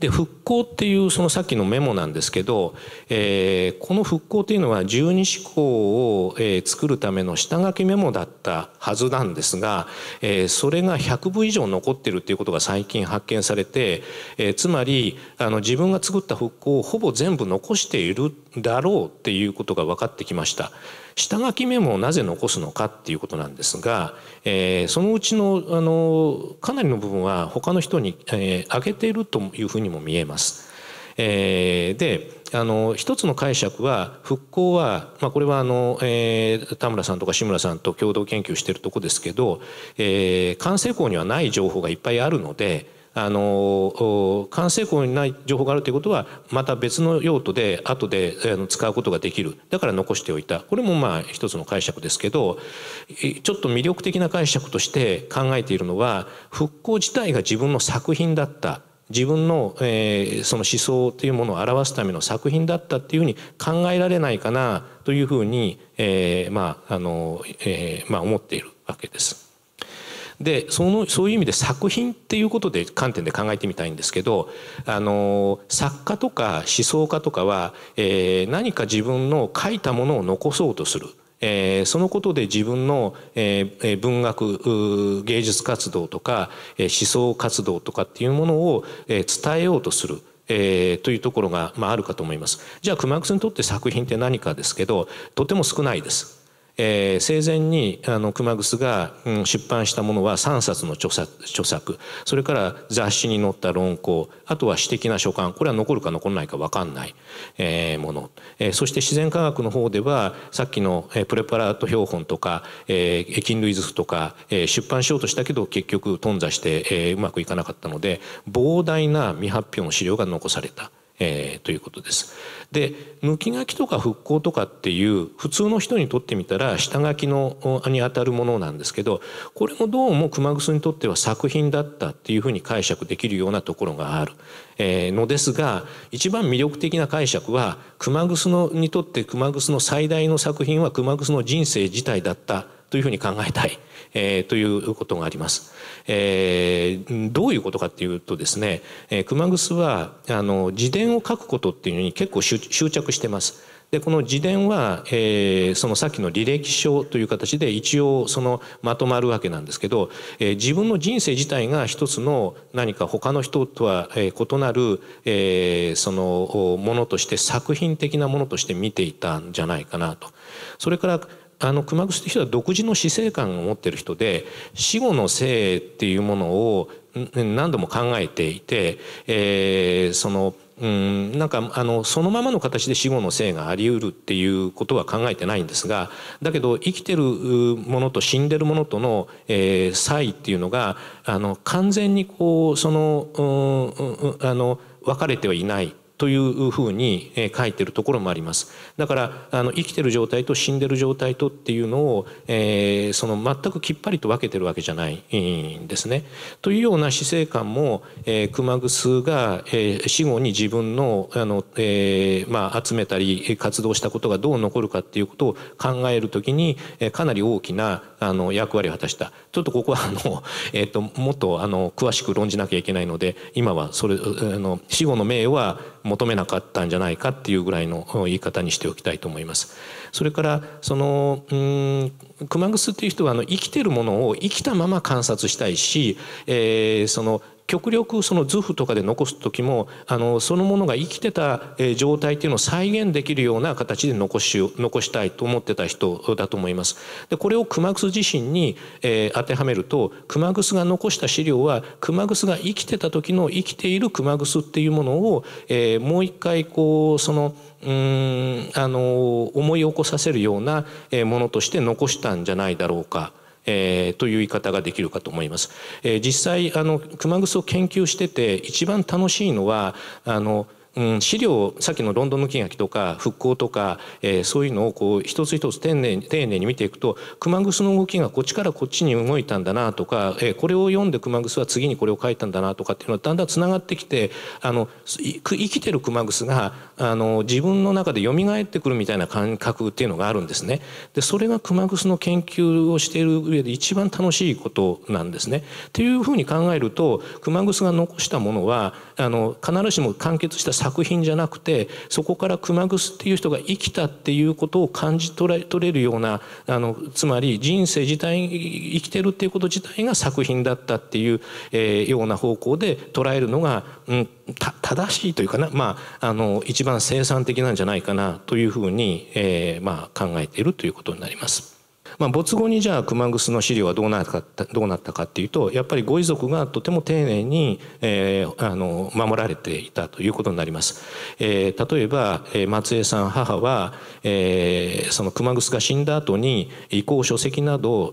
で復興っていうそのさっきのメモなんですけど、えー、この復興っていうのは十二支向を、えー、作るための下書きメモだったはずなんですが、えー、それが100部以上残ってるっていうことが最近発見されて、えー、つまりあの自分が作った復興をほぼ全部残しているだろうっていうことが分かってきました。下書きメモをなぜ残すのかっていうことなんですが、えー、そのうちのあのかなりの部分は他の人に、えー、あげているというふうにも見えます。えー、であの一つの解釈は復興は、まあ、これはあの、えー、田村さんとか志村さんと共同研究してるとこですけど、えー、完成校にはない情報がいっぱいあるのであの管制庫にない情報があるということはまた別の用途で後で使うことができるだから残しておいたこれもまあ一つの解釈ですけどちょっと魅力的な解釈として考えているのは復興自体が自分の作品だった自分の,、えー、その思想というものを表すための作品だったっていうふうに考えられないかなというふうに、えーまああのえーまあ、思っているわけです。でそのそういう意味で作品っていうことで観点で考えてみたいんですけどあの作家とか思想家とかは、えー、何か自分の書いたものを残そうとする。えー、そのことで自分の、えー、文学芸術活動とか、えー、思想活動とかっていうものを、えー、伝えようとする。えー、というところが、まあ、あるかと思います。じゃあ熊楠にとって作品って何かですけどとても少ないです。えー、生前にあの熊楠が、うん、出版したものは3冊の著作著作それから雑誌に載った論考あとは私的な書簡これは残るか残らないか分かんない、えー、もの、えー、そして自然科学の方ではさっきの、えー、プレパラート標本とか、えー、菌類図譜とか、えー、出版しようとしたけど結局頓挫して、えー、うまくいかなかったので膨大な未発表の資料が残された。えー、ということです。で抜き書きとか復興とかっていう普通の人にとってみたら下書きのにあたるものなんですけどこれもどうも熊楠にとっては作品だったっていうふうに解釈できるようなところがある、えー、のですが一番魅力的な解釈は熊楠のにとって熊楠の最大の作品は熊楠の人生自体だったというふうに考えたい。えー、ということがあります、えー、どういうことかっていうとですね、えー、熊楠はあの自伝を書くことっていうのに結構執着してますでこの自伝は、えー、そのさっきの履歴書という形で一応そのまとまるわけなんですけど、えー、自分の人生自体が一つの何か他の人とは、えー、異なる、えー、そのものとして作品的なものとして見ていたんじゃないかなと。それからあの熊楠って人は独自の死生観を持ってる人で死後の生っていうものを何度も考えていて、えー、そのうんなんかあのそのままの形で死後の生があり得るっていうことは考えてないんですがだけど生きてるものと死んでるものとの、えー、差異っていうのがあの完全にこうその、うん、あの分かれてはいないというふうに書いてるところもありますだからあの生きてる状態と死んでる状態とっていうのを、えー、その全くきっぱりと分けてるわけじゃないんですね。というような死生観も、えー、熊楠が、えー、死後に自分のあの、えーまあ、集めたり活動したことがどう残るかっていうことを考えるときに、えー、かなり大きなあの役割を果たしたちょっとここはあの、えーともっとあの詳しく論じなきゃいけないので今はそれあの死後の命は求めなかったんじゃないかっていうぐらいの言い方にしておきたいと思います。それからそのうん熊楠っていう人はあの生きてるものを生きたまま観察したいし、えー、その極力その図譜とかで残す時もあのそのものが生きてた状態っていうのを再現できるような形で残し残したいと思ってた人だと思います。でこれを熊楠自身に、えー、当てはめると熊楠が残した資料は熊楠が生きてた時の生きている熊楠っていうものを、えー、もう一回こうそのうんあの思い起こさせるようなものとして残したんじゃないだろうか。えー、という言い方ができるかと思います。えー、実際あの熊楠を研究してて一番楽しいのはあのうん、資料さっきのロンドンの金焼とか復興とか、えー、そういうのをこう一つ一つ丁寧に丁寧に見ていくと熊楠の動きがこっちからこっちに動いたんだなとか、えー、これを読んで熊楠は次にこれを書いたんだなとかっていうのはだんだんつながってきてあの生きてる熊楠があの自分の中で蘇ってくるみたいな感覚っていうのがあるんですね。でそれが熊楠の研究をしている上で一番楽しいことなんですね。ていうふうに考えると熊楠が残したものはあの必ずしも完結した作品じゃなくてそこから熊楠っていう人が生きたっていうことを感じ取れるようなあのつまり人生自体生きてるっていうこと自体が作品だったっていう、えー、ような方向で捉えるのが、うん、正しいというかな、まあ、あの一番生産的なんじゃないかなというふうに、えーまあ、考えているということになります。まあ、没後にじゃあ熊楠の資料はどうなったかどうなったかっていうとやっぱりご遺族がとても丁寧に、えー、あの守られていたということになります。えー、例えば松江さん母は、えー、その熊楠が死んだ後に遺構書籍など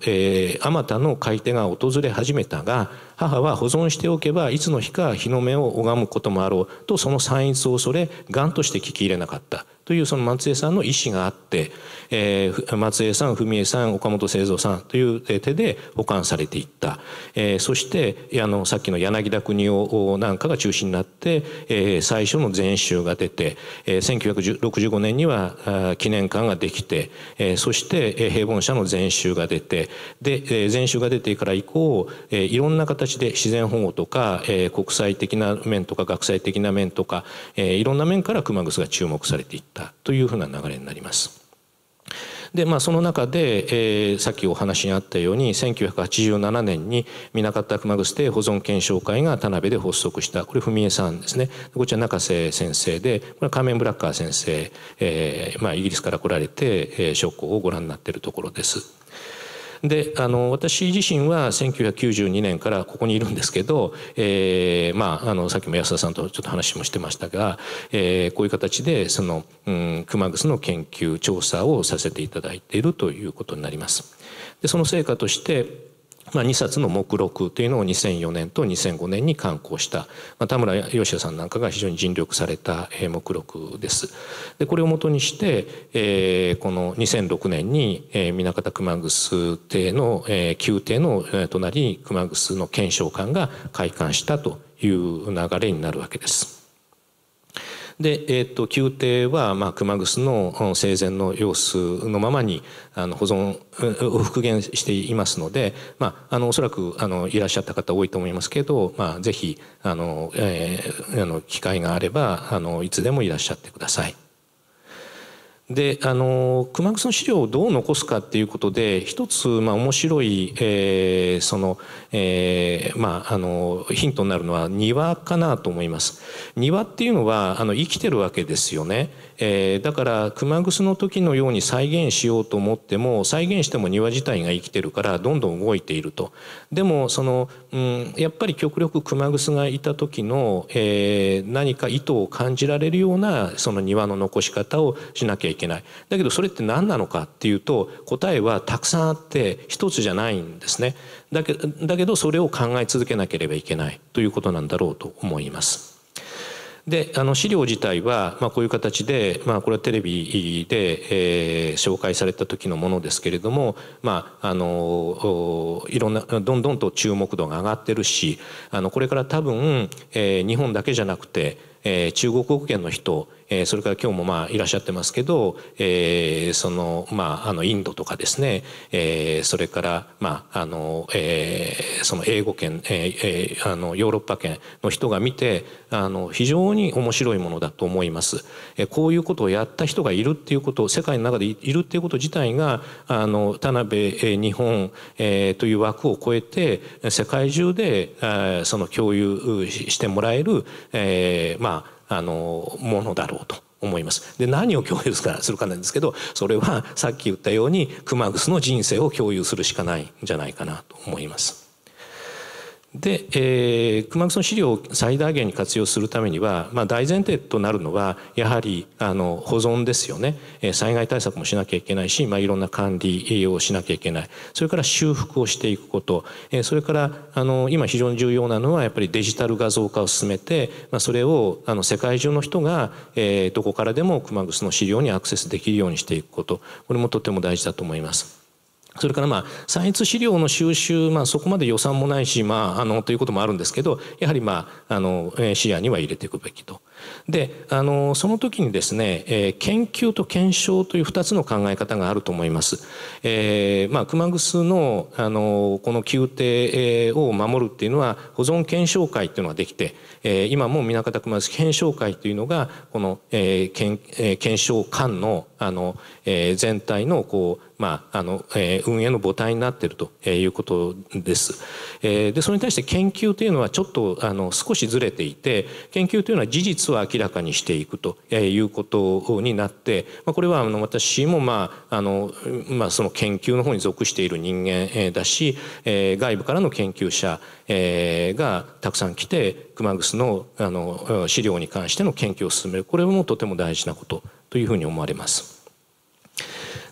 あまたの買い手が訪れ始めたが母は保存しておけばいつの日か日の目を拝むこともあろうとその散逸を恐れ癌として聞き入れなかったというその松江さんの意思があって、えー、松江さん文江さん岡本清三さんという手で保管されていった、えー、そしてあのさっきの柳田国夫なんかが中心になって、えー、最初の全集が出て、えー、1965年には記念館ができて、えー、そして平凡社の全集が出てで全集が出てから以降、えー、いろんな形で自然保護とか、えー、国際的な面とか学際的な面とか、えー、いろんな面から熊楠が注目されていったというふうな流れになります。でまあ、その中で、えー、さっきお話にあったように1987年に南方熊楠で保存検証会が田辺で発足したこれ文江さんですねこちら中瀬先生でこれはカーブラッカー先生、えーまあ、イギリスから来られて、えー、将校をご覧になっているところです。であの私自身は1992年からここにいるんですけど、えー、まああのさっきも安田さんとちょっと話もしてましたが、えー、こういう形でその、うん、熊楠の研究調査をさせていただいているということになります。でその成果としてまあ、2冊の目録というのを2004年と2005年に刊行した、まあ、田村芳也さんなんかが非常に尽力された目録です。でこれをもとにして、えー、この2006年に南方熊楠邸の宮廷の隣に熊楠の検証館が開館したという流れになるわけです。で、えーと、宮廷は、まあ、熊楠の生前の様子のままにあの保存を復元していますので、まあ、あのおそらくあのいらっしゃった方多いと思いますけど、まあ、ぜひあの、えー、あの機会があればあのいつでもいらっしゃってください。であの熊楠の資料をどう残すかっていうことで一つ、まあ、面白い、えー、その、えー、まあ、あのヒントになるのは庭かなと思います。庭っていうのはあの生きてるわけですよね。えー、だから熊楠の時のように再現しようと思っても再現しても庭自体が生きてるからどんどん動いているとでもその、うん、やっぱり極力熊楠がいた時の、えー、何か意図を感じられるようなその庭の残し方をしなきゃいけないだけどそれって何なのかっていうと答えはたくさんあって一つじゃないんですねだけだけどそれを考え続けなければいけないということなんだろうと思います。であの資料自体は、まあ、こういう形で、まあ、これはテレビで、えー、紹介された時のものですけれども、まあ、あのいろんなどんどんと注目度が上がってるしあのこれから多分、えー、日本だけじゃなくて、えー、中国国圏の人えそれから今日もまあいらっしゃってますけど、えそのまああのインドとかですね、えそれからまああの、えその英語圏、ええあのヨーロッパ圏の人が見てあの非常に面白いものだと思います。えこういうことをやった人がいるっていうこと世界の中でいるっていうこと自体があの田辺、え日本、えという枠を超えて世界中で、あその共有してもらえる、えまああのものだろうと思います。で何を共有するかなんですけどそれはさっき言ったように熊楠の人生を共有するしかないんじゃないかなと思います。で、えー、熊楠の資料を最大限に活用するためには、まあ、大前提となるのはやはりあの保存ですよね、えー、災害対策もしなきゃいけないし、まあ、いろんな管理をしなきゃいけないそれから修復をしていくこと、えー、それからあの今非常に重要なのはやっぱりデジタル画像化を進めて、まあ、それをあの世界中の人が、えー、どこからでも熊楠の資料にアクセスできるようにしていくことこれもとても大事だと思います。それからまあ、産出資料の収集、まあそこまで予算もないし、まあ、あの、ということもあるんですけど、やはりまあ、あの、視野には入れていくべきと。で、あの、その時にですね、えー、研究と検証という二つの考え方があると思います。えー、まあ、熊楠の、あの、この宮廷を守るっていうのは、保存検証会っていうのができて、えー、今も南方熊楠検証会というのが、この、えー、検、えー、検証官の、あの、えー、全体の、こう、まああのえー、運営の母体になっているということです。えー、でそれに対して研究というのはちょっとあの少しずれていて研究というのは事実を明らかにしていくということになって、まあ、これはあの私も、まああのまあ、その研究の方に属している人間だし、えー、外部からの研究者、えー、がたくさん来て熊楠のあの資料に関しての研究を進めるこれもとても大事なことというふうに思われます。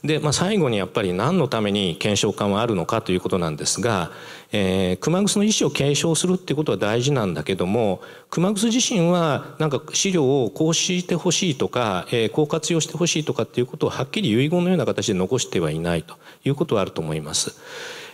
で、まあ、最後にやっぱり何のために検証官はあるのかということなんですが、えー、熊楠の意思を継承するっていうことは大事なんだけども熊楠自身はなんか資料をこうしてほしいとか、えー、こう活用してほしいとかっていうことをはっきり遺言のような形で残してはいないということはあると思います。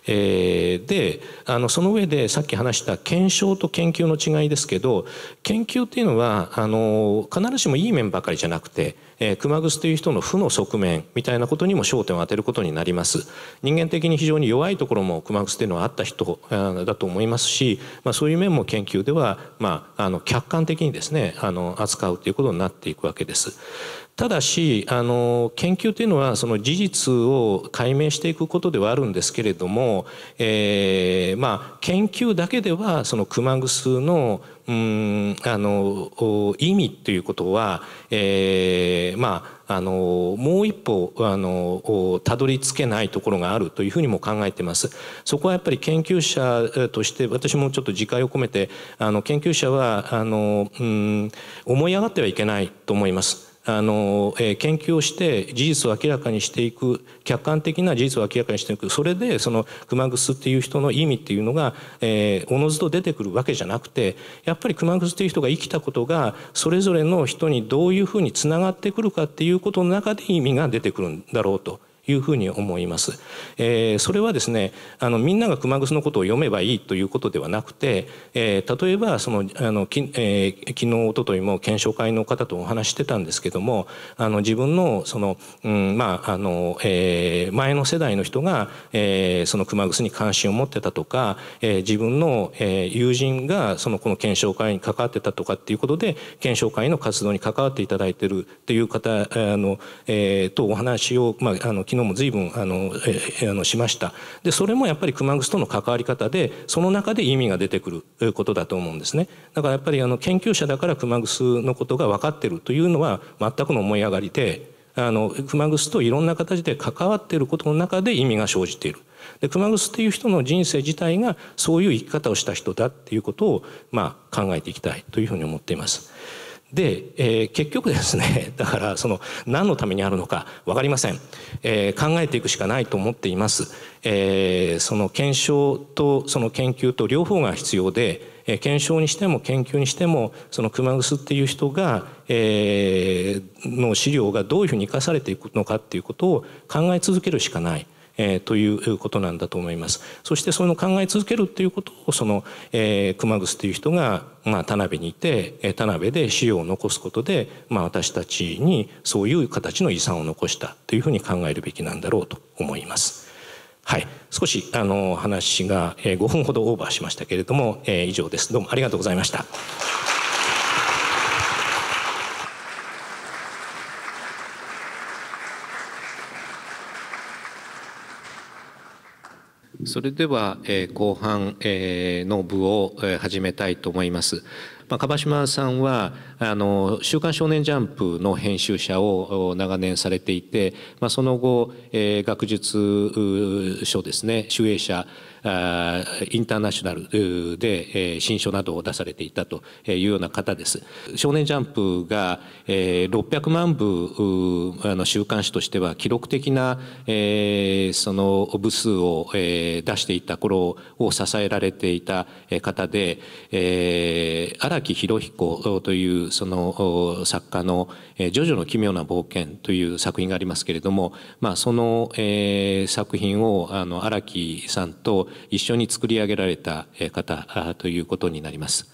えー、であのその上でさっき話した検証と研究の違いですけど研究っていうのはあの必ずしもいい面ばかりじゃなくてえー、熊楠という人の負の側面みたいなことにも焦点を当てることになります人間的に非常に弱いところも熊楠というのはあった人だと思いますし、まあ、そういう面も研究では、まあ、あの客観的にですねあの扱うということになっていくわけです。ただしあの研究というのはその事実を解明していくことではあるんですけれども、えー、まあ、研究だけではその熊楠のうんあの意味ということは、えー、まああのもう一歩あのたどり着けないところがあるというふうにも考えてます。そこはやっぱり研究者として私もちょっと自戒を込めてあの研究者はあのうん思い上がってはいけないと思います。あの、えー、研究をして事実を明らかにしていく客観的な事実を明らかにしていくそれでその熊楠っていう人の意味っていうのが、えー、おのずと出てくるわけじゃなくてやっぱり熊楠っていう人が生きたことがそれぞれの人にどういうふうにつながってくるかっていうことの中で意味が出てくるんだろうというふうに思います。えー、それはですねあのみんなが熊楠のことを読めばいいということではなくて、えー、例えばそのあのき、えー、昨日おとといも検証会の方とお話してたんですけどもあの自分のその、うんまああのえー、前の世代の人が、えー、その熊楠に関心を持ってたとか、えー、自分の、えー、友人がそのこの検証会に関わってたとかっていうことで検証会の活動に関わっていただいてるっていう方あの、えー、とお話を、まあ、あの昨昨日も随分あのえあのしましたでそれもやっぱり熊楠との関わり方でその中で意味が出てくることだと思うんですねだからやっぱりあの研究者だから熊楠のことが分かってるというのは全くの思い上がりであの熊楠といろんな形で関わっていることの中で意味が生じている。で熊楠っていう人の人生自体がそういう生き方をした人だっていうことを、まあ、考えていきたいというふうに思っています。で、えー、結局ですね *laughs* だからその何のためにあるのか分かりません、えー、考えていくしかないと思っています、えー、その検証とその研究と両方が必要で、えー、検証にしても研究にしてもその熊楠っていう人が、えー、の資料がどういうふうに生かされていくのかっていうことを考え続けるしかないえー、ということなんだと思います。そしてその考え続けるということをその、えー、熊楠という人が、まあ、田辺にいて、えー、田辺で資料を残すことで、まあ、私たちにそういう形の遺産を残したというふうに考えるべきなんだろうと思います。はい、少しあの話が、え5分ほどオーバーしましたけれども、えー、以上です。どうもありがとうございました。それでは、えー、後半、えー、の部を、えー、始めたいと思います。まあ、樺島さんは、あの「週刊少年ジャンプ」の編集者を長年されていて、まあ、その後、えー、学術書ですね集英社インターナショナルで新書などを出されていたというような方です。少年ジャンプが600万部あの週刊誌としては記録的なその部数を出していた頃を支えられていた方で荒木博彦というその作家の「ジョジョの奇妙な冒険」という作品がありますけれども、まあ、その、え作品を荒木さんと一緒に作り上げられた方ということになります。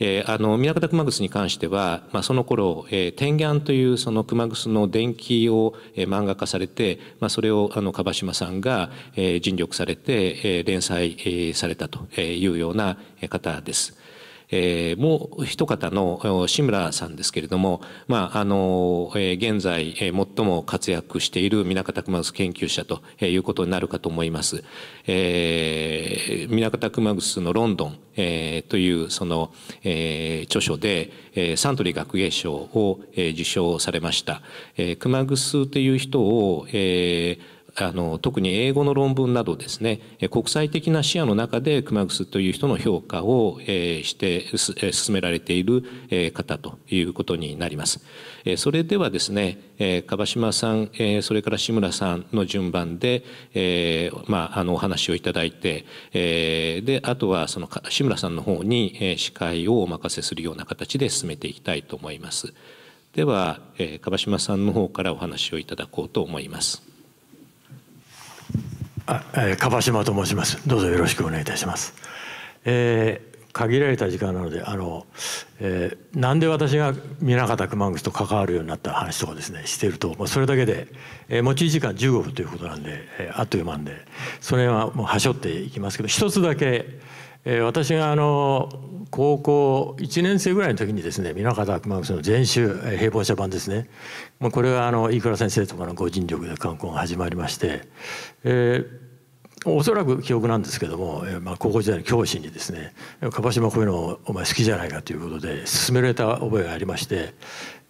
えー、あの南方熊楠に関しては、まあ、その頃、えー、天元というその熊楠の伝記を、えー、漫画化されて、まあ、それをあの樺島さんが、えー、尽力されて、えー、連載、えー、されたというような方です。えー、もう一方の志村さんですけれども、まああのえー、現在、えー、最も活躍している南方熊楠研究者ということになるかと思います。えー、南方熊楠のロンドン、えー、というその、えー、著書で、えー、サントリー学芸賞を、えー、受賞されました。えー、熊楠という人を、えーあの特に英語の論文などですね国際的な視野の中で熊楠という人の評価を、えして進められている、え方ということになります。えそれではですね、え樺島さん、えそれから志村さんの順番で、えまあ、あのお話をいただいて、えであとはその志村さんの方に、え司会をお任せするような形で進めていきたいと思います。では、え樺島さんの方からお話をいただこうと思います。あ、えー、樺島
と申しますどうぞよろしくお願いいたします、えー、限られた時間なのであの、えー、なんで私が南方熊楠と関わるようになった話とかですねしているともうそれだけで、えー、持ち時間15分ということなんで、えー、あっという間なんでそれはもうはしょっていきますけど一つだけえ私があの高校1年生ぐらいの時にですね南方熊楠の全集平凡社版ですねもうこれはあの飯倉先生とかのご尽力で観光が始まりまして、えー、おそらく記憶なんですけども、えーまあ、高校時代の教師にですね「樺島こういうのお前好きじゃないか」ということで勧められた覚えがありまして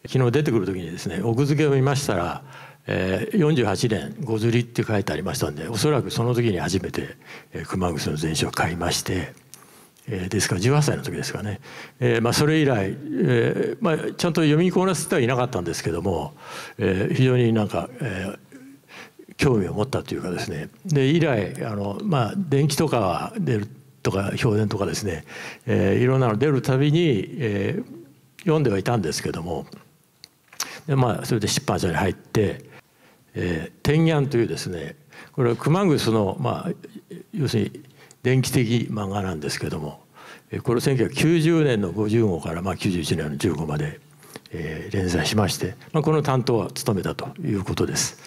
昨日出てくる時にですね奥付けを見ましたらえー、48年「ごずり」って書いてありましたんでおそらくその時に初めて、えー、熊楠の全書を買いまして、えー、ですから18歳の時ですかね、えーまあ、それ以来、えーまあ、ちゃんと読みこなせてはいなかったんですけども、えー、非常になんか、えー、興味を持ったというかですねで以来あの、まあ、電気とかは出るとか評伝とかですね、えー、いろんなの出るたびに、えー、読んではいたんですけどもで、まあ、それで出版社に入って、えー、天元というですねこれは熊楠の、まあ、要するに電気的漫画なんですけども、えこれ1990年の50号から、まあ、91年の1 5号まで、えー、連載しまして、まあ、この担当は務めたということです。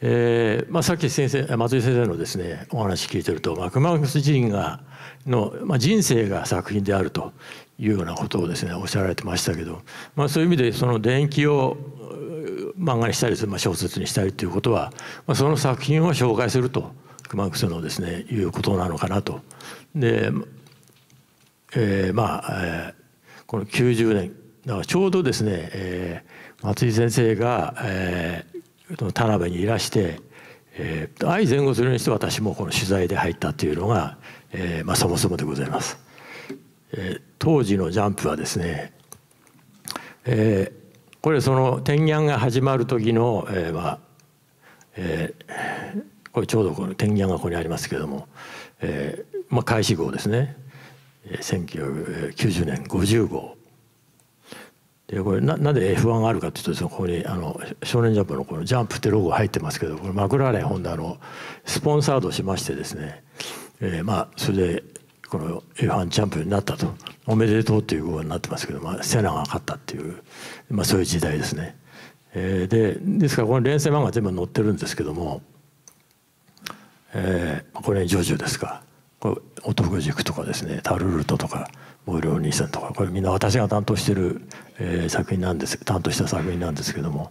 えーまあ、さっき先生松井先生のですねお話聞いてると、まあ、熊楠人がの、まあ、人生が作品であるというようなことをですねおっしゃられてましたけど、まあ、そういう意味でその伝記を漫画にしたりまあ、小説にしたりということは、まあ、その作品を紹介すると熊楠のですねいうことなのかなと。で、えー、まあ、えー、この90年だからちょうどですね、えー、松井先生が、えー、田辺にいらして、えー、前後するにして私もこの取材で入ったというのが、えーまあ、そもそもでございます。えー、当時のジャンプはですね、えーこれその天元が始まる時の、えーまえー、これちょうどこの天元がここにありますけども、えーまあ、開始号ですね1990年50号でこれななんで F1 があるかというとここにあの「少年ジャンプ」のこの「ジャンプ」ってロゴ入ってますけどこれマクラーレンホンダのスポンサードしましてですね、えー、まあそれでこの F1 チャンピオンになったとおめでとうという号になってますけど、まあ、セナが勝ったっていうまあ、そういう時代ですね。えー、でですからこの連載漫画全部載ってるんですけども、えー、これにジョジョですかこれお塾とかですねタルルトとかボイルお兄さんとかこれみんな私が担当してる、えー、作品なんです担当した作品なんですけども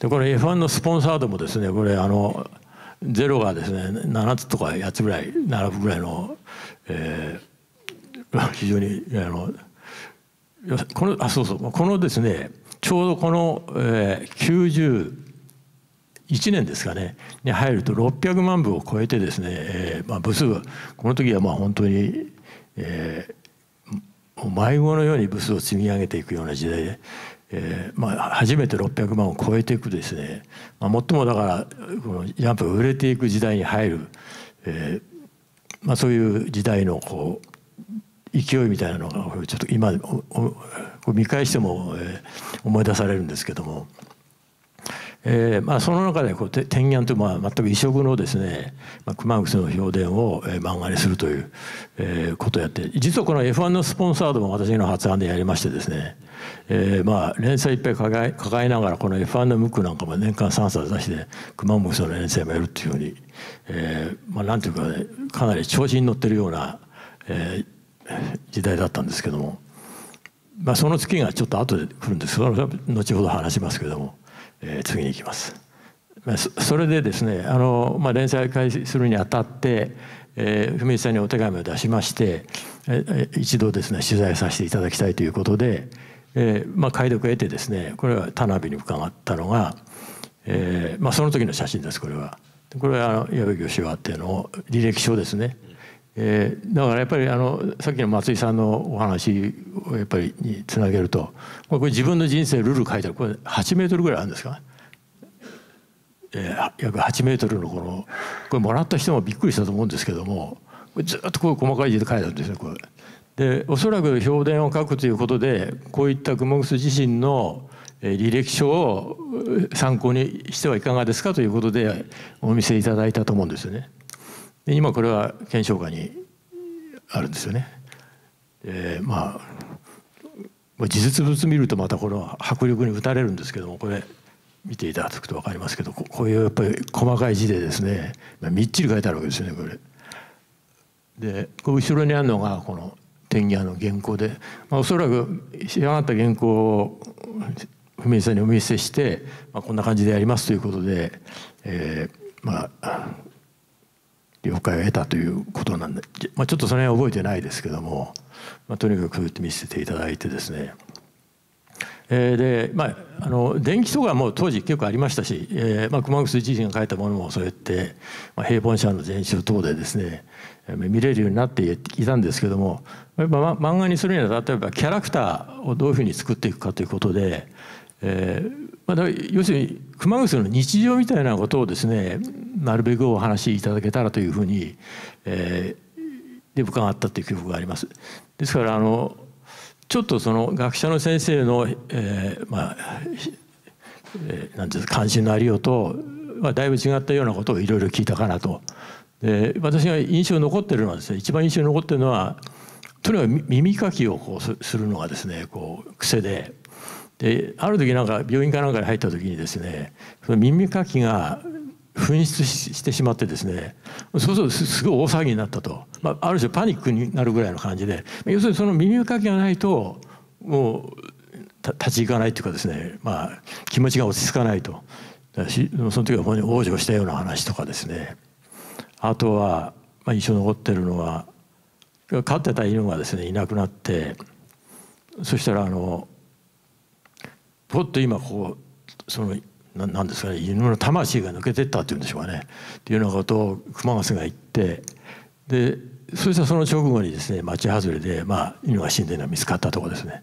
でこれ F1 のスポンサードもですねこれあのゼロがですね7つとか8つぐらい並ぶぐらいの、えー、非常にあのこのあそうそうこのですねちょうどこの、え91年ですかねに入ると600万部を超えてですね、えーまあ、部数この時はまあ本当に、えー、迷子のように部数を積み上げていくような時代で。えーまあ、初めて600万を超えていくですね、まあ、最もだからこのジャンプが売れていく時代に入る、えーまあ、そういう時代のこう勢いみたいなのがちょっと今こう見返しても、えー、思い出されるんですけども、えーまあ、その中でこうて天元という、まあ、全く異色のですね、まあ、熊楠の評伝を、えー、漫画にするという、えー、ことをやって実はこの F1 のスポンサードも私の発案でやりましてですね、えー、まあ連載いっぱい抱え抱えながらこの F1 のムックなんかも年間3冊出して熊楠の連載もやるっていうふうに、えーまあ、なんていうかねかなり調子に乗ってるような、えー、時代だったんですけども。まあ、その月がちょっと後で来るんですそ後ほど話しますけれども、えー、次に行きます。まあ、それでですねあの、まあ、連載開始するにあたって、えー、文枝さんにお手紙を出しまして、えー、一度ですね取材させていただきたいということで、えーまあ、解読を得てですねこれは田辺に伺ったのが、えーまあ、その時の写真ですこれは。これはあの矢部義和っていうのを履歴書ですねえー、だからやっぱりあのさっきの松井さんのお話をやっぱりにつなげるとこれ自分の人生ルール書いてあるこれ8メートルぐらいあるんですか、えー、約8メートルのこのこれもらった人もびっくりしたと思うんですけどもずっとこう細かい字で書いてあるんですねこれ。でおそらく評伝を書くということでこういったモグス自身の履歴書を参考にしてはいかがですかということでお見せいただいたと思うんですよね。で今これは検証下にあるんですよね。えー、まあ事実物見るとまたこの迫力に打たれるんですけどもこれ見ていただくと分かりますけどこういうやっぱり細かい字でですねみっちり書いてあるわけですよねこれ。でこう後ろにあるのがこの天際の原稿で、まあ、おそらく仕上がった原稿を文明さんにお見せして、まあ、こんな感じでやりますということで、えー、まあ了解を得たということなんで、まあ、ちょっとその辺覚えてないですけども、まあ、とにかくそうやって見せていただいてですねえー、でまああの電気とかも当時結構ありましたし、えーまあ、熊楠自身が書いたものもそうやって、まあ、平凡社の全集等でですね見れるようになっていたんですけどもやっぱ、漫画にするには例えばキャラクターをどういうふうに作っていくかということで、えーまあ、要するに熊楠の日常みたいなことをですねなるべくお話しいただけたらというふうに、えー、で伺ったという記憶があります。ですからあのちょっとその学者の先生の、えー、まあ、えー、なんですか関心のありようとはだいぶ違ったようなことをいろいろ聞いたかなと。で私が印象に残ってるのはですね一番印象に残ってるのはとにかく耳かきをこうするのがですねこう癖でである時なんか病院かなんかに入った時にですねその耳かきが紛失してしまってですねそうするとすごい大騒ぎになったと、まあ、ある種パニックになるぐらいの感じで要するにその耳かきがないともう立ち行かないというかですね、まあ、気持ちが落ち着かないとその時は往生したような話とかですねあとは、まあ、一緒残ってるのは飼ってた犬がですねいなくなってそしたらあのポッと今こうそのななんですかね犬の魂が抜けてったっていうんでしょうかねっていうようなことを熊楠が言ってでそしらその直後にですね町外れで、まあ、犬が死んでるのが見つかったとこですね、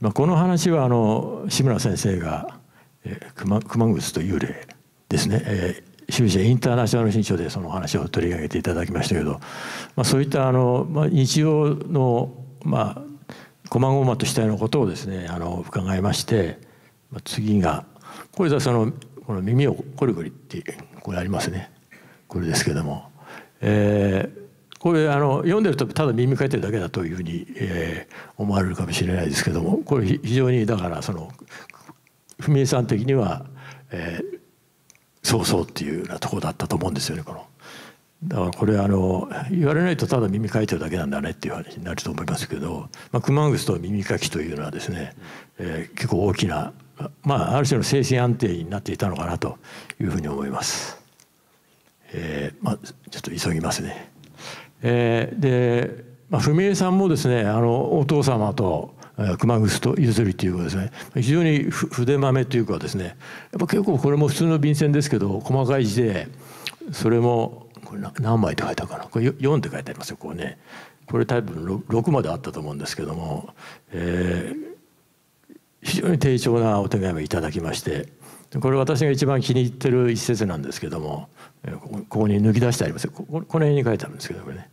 まあ、この話はあの志村先生が「えー、熊熊楠と幽霊」ですね、えー終始インターナショナル新書でその話を取り上げていただきましたけど、まあ、そういったあの、まあ、日常の、まあ、細々としたようなことをですねあの伺いまして、まあ、次がこれそのこの耳をコリコリってこれありますねこれですけども、えー、これあの読んでるとただ耳かいてるだけだというふうに、えー、思われるかもしれないですけどもこれ非常にだからその文枝さん的には、えー、そうそうっていうようなとこだったと思うんですよねこの。だからこれあの言われないとただ耳かいてるだけなんだねっていう話になると思いますけど、まあ、クマングスと耳かきというのはですね、えー、結構大きなまあ、ある種の精神安定になっていたのかなというふうに思います。えーまあ、ちょっと急ぎますね。えー、で、まあ、文枝さんもですねあのお父様と熊楠と譲りというとですね非常に筆まめというかですねやっぱ結構これも普通の便箋ですけど細かい字でそれもこれ何枚って書いてあるかなこれ4って書いてありますよこうねこれ多分 6, 6まであったと思うんですけども、えー、非常に低調なお手紙をいただきましてこれ私が一番気に入ってる一節なんですけどもここに抜き出してありますここの辺に書いてあるんですけどこれね、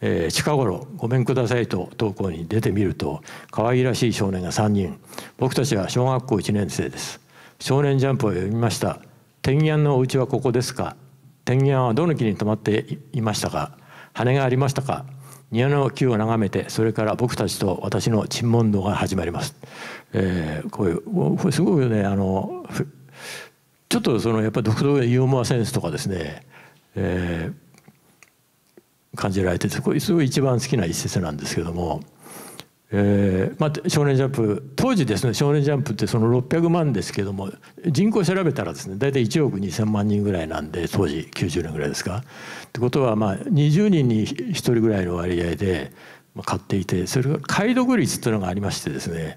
えー、近頃ごめんくださいと投稿に出てみると可愛らしい少年が3人僕たちは小学校1年生です少年ジャンプを読みました天元のお家はここですか天元はどの木に泊まっていましたか羽がありましたか庭の木を眺めてそれから僕たちと私の沈問答が始まります、えー、こういうこれすごよねあのちょっとそのやっぱ独特でユーモアセンスとかですね、えー、感じられてすごい一番好きな一節なんですけどもえーまあ、少年ジャンプ当時ですね少年ジャンプってその600万ですけども人口調べたらですね大体1億2,000万人ぐらいなんで当時90年ぐらいですか。ってことはまあ20人に1人ぐらいの割合で買っていてそれが解読率っていうのがありましてですね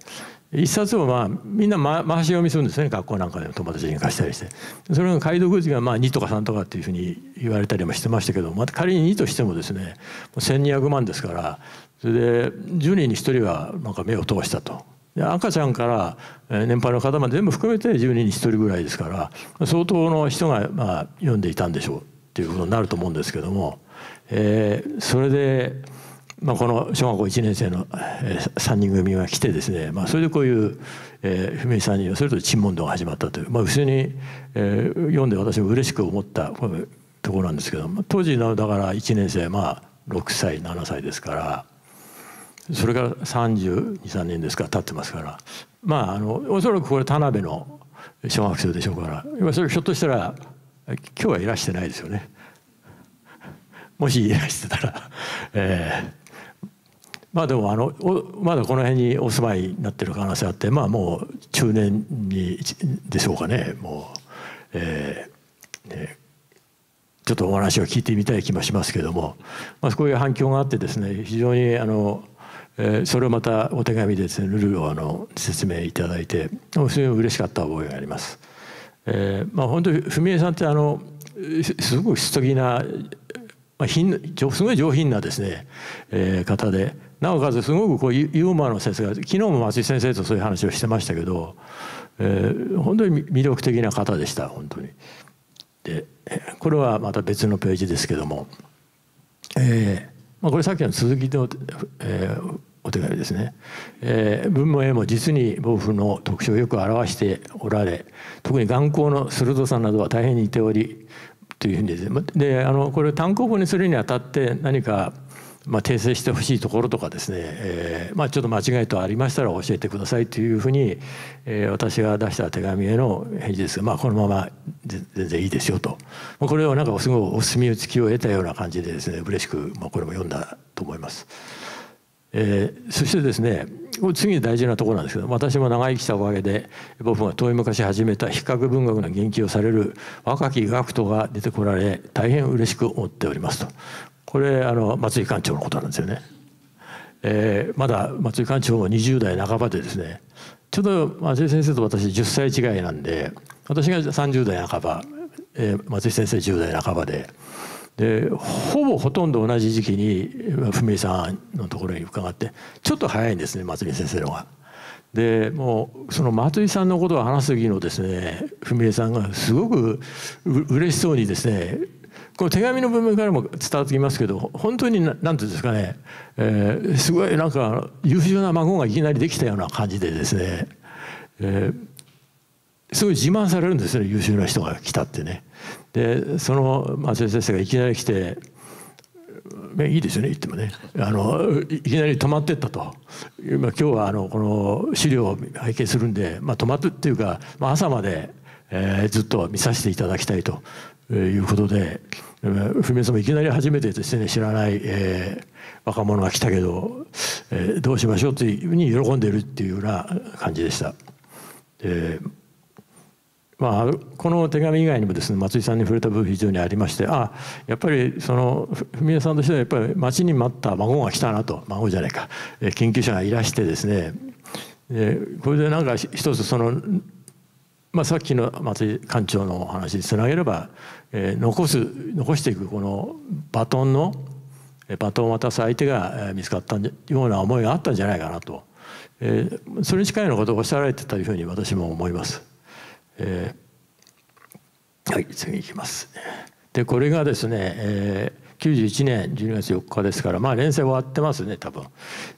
一冊をまあみんな回し読みするんですね学校なんかでも友達に貸したりしてそれが解読率がまあ2とか3とかっていうふうに言われたりもしてましたけどまた仮に2としてもですね1200万ですからそれで10人に1人はなんか目を通したと赤ちゃんから年配の方まで全部含めて10人に1人ぐらいですから相当の人がまあ読んでいたんでしょうっていうことになると思うんですけども、えー、それで、まあ、この小学校1年生の3人組が来てですね、まあ、それでこういう、えー、文枝さんにそれと沈問答が始まったという、まあ、普通に、え読んで私も嬉しく思ったところなんですけども当時のだから1年生まあ6歳7歳ですから。それから323年ですか経ってますからまああのおそらくこれ田辺の小学生でしょうから今それひょっとしたら今日はいらしてないですよね。もしいらしてたら、えー、まあでもあのまだこの辺にお住まいになってる可能性あってまあもう中年にでしょうかねもう、えーね、ちょっとお話を聞いてみたい気もしますけども、まあ、こういう反響があってですね非常にあのえー、それをまたお手紙でですねルールをあの説明いただいて非常に嬉しかった覚えがあります。えーまあ、本当に文枝さんってあのすごく質的な、まあ、品すごい上品なですね、えー、方でなおかつすごくこうユーモアの先生が昨日も松井先生とそういう話をしてましたけど、えー、本当に魅力的な方でした本当に。でこれはまた別のページですけども、えーまあ、これさっきの続きの、えー、お手紙ですね、えー、文も絵も実に暴風の特徴をよく表しておられ特に眼光の鋭さなどは大変似ておりというふうにですねであのこれを単行本にするにあたって何かまあ、訂正してほしいところとかですね、えーまあ、ちょっと間違いとありましたら教えてくださいというふうに、えー、私が出した手紙への返事ですが、まあ、このまま全然いいですよと、これをなんかすごいお墨付きを得たような感じでですね嬉しく、まあ、これも読んだと思います。えー、そしてですね次に大事なところなんですけど私も長生きしたおかげで僕が遠い昔始めた比較文学の研究をされる若き学徒が出てこられ大変嬉しく思っておりますとこれあの松井館長のことなんですよね。えー、まだ松井館長も20代半ばでですねちょうど松井先生と私10歳違いなんで私が30代半ば、えー、松井先生10代半ばで。でほぼほとんど同じ時期に文枝さんのところに伺ってちょっと早いんですね松井先生のが。でもうその松井さんのことを話す時のですね文枝さんがすごくう嬉しそうにですねこの手紙の部分からも伝わってきますけど本当に何ていうんですかね、えー、すごいなんか優秀な孫がいきなりできたような感じでですね、えー、すごい自慢されるんですね優秀な人が来たってね。でその松井先生がいきなり来ていいですよね言ってもねあのいきなり止まってったと今今日はあのこの資料を拝見するんで、まあ、止まってっていうか、まあ、朝まで、えー、ずっと見させていただきたいということで文江さんもいきなり初めてですね知らない、えー、若者が来たけど、えー、どうしましょうというふうに喜んでるっていうような感じでした。でまあ、この手紙以外にもですね松井さんに触れた部分非常にありましてあやっぱりその文枝さんとしてはやっぱり待ちに待った孫が来たなと孫じゃないか研究者がいらしてですねでこれでなんか一つその、まあ、さっきの松井館長のお話につなげれば、えー、残す残していくこのバトンのバトンを渡す相手が見つかったような思いがあったんじゃないかなと、えー、それに近いようなことをおっしゃられてたというふうに私も思います。えー、はい次いきますでこれがですね、えー、91年12月4日ですからまあ連載終わってますね多分、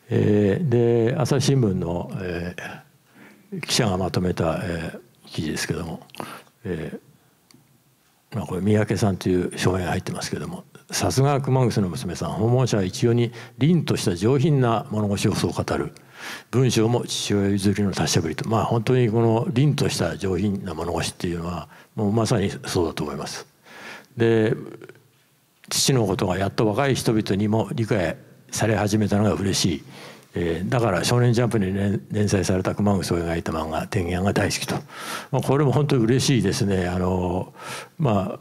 えー、で朝日新聞の、えー、記者がまとめた、えー、記事ですけども、えーまあ、これ三宅さんという証言が入ってますけどもさすが熊楠の娘さん訪問者は一様に凛とした上品な物腰をそう語る。文章も父親譲りの達者ぶりと、まあ、本当にこの凛とした上品な物腰っていうのはもうまさにそうだと思います。で父のことがやっと若い人々にも理解され始めたのが嬉しい、えー、だから「少年ジャンプ」に連載された熊楠を描いた漫画「天元」が大好きと、まあ、これも本当に嬉しいですねあのま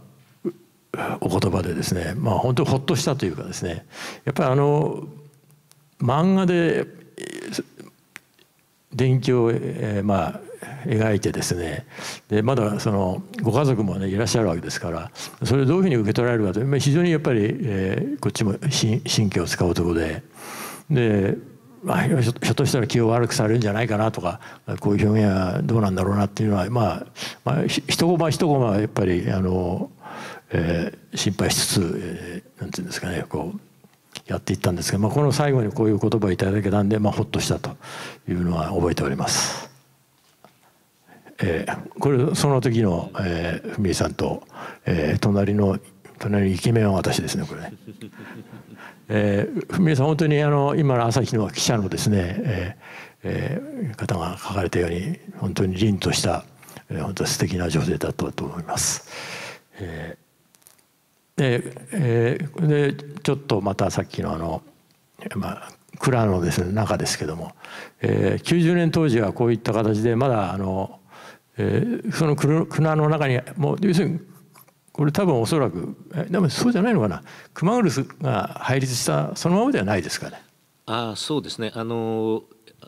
あお言葉でですねまあ本当にほっとしたというかですねやっぱりあの漫画で伝記を、えー、まあ描いてですねでまだそのご家族もねいらっしゃるわけですからそれをどういうふうに受け取られるかという非常にやっぱり、えー、こっちも神経を使うとこでで、まあ、ひょっとしたら気を悪くされるんじゃないかなとかこういう表現はどうなんだろうなっていうのは、まあ、まあ一コマ一コマやっぱりあの、えー、心配しつつ、えー、なんていうんですかねこうやっていったんですけど、まあ、この最後にこういう言葉をいただけたんで、まあ、ほっとしたというのは覚えております。えー、これその時の文えー、さんと、えー、隣の隣イケメンは私ですねこれね。えー、文江さん本当にあの今の朝日の記者のですね、えーえー、方が書かれたように本当に凛とした、えー、本当素敵な女性だったと思います。えで,、えー、でちょっとまたさっきのあの、まあ、蔵のです、ね、中ですけども、えー、90年当時はこういった形でまだあの、えー、その蔵の中にもう要するにこれ多分おそらくでもそうじゃないのかな熊ウルスが配列したそのままではないですかね。
あそうですねあのー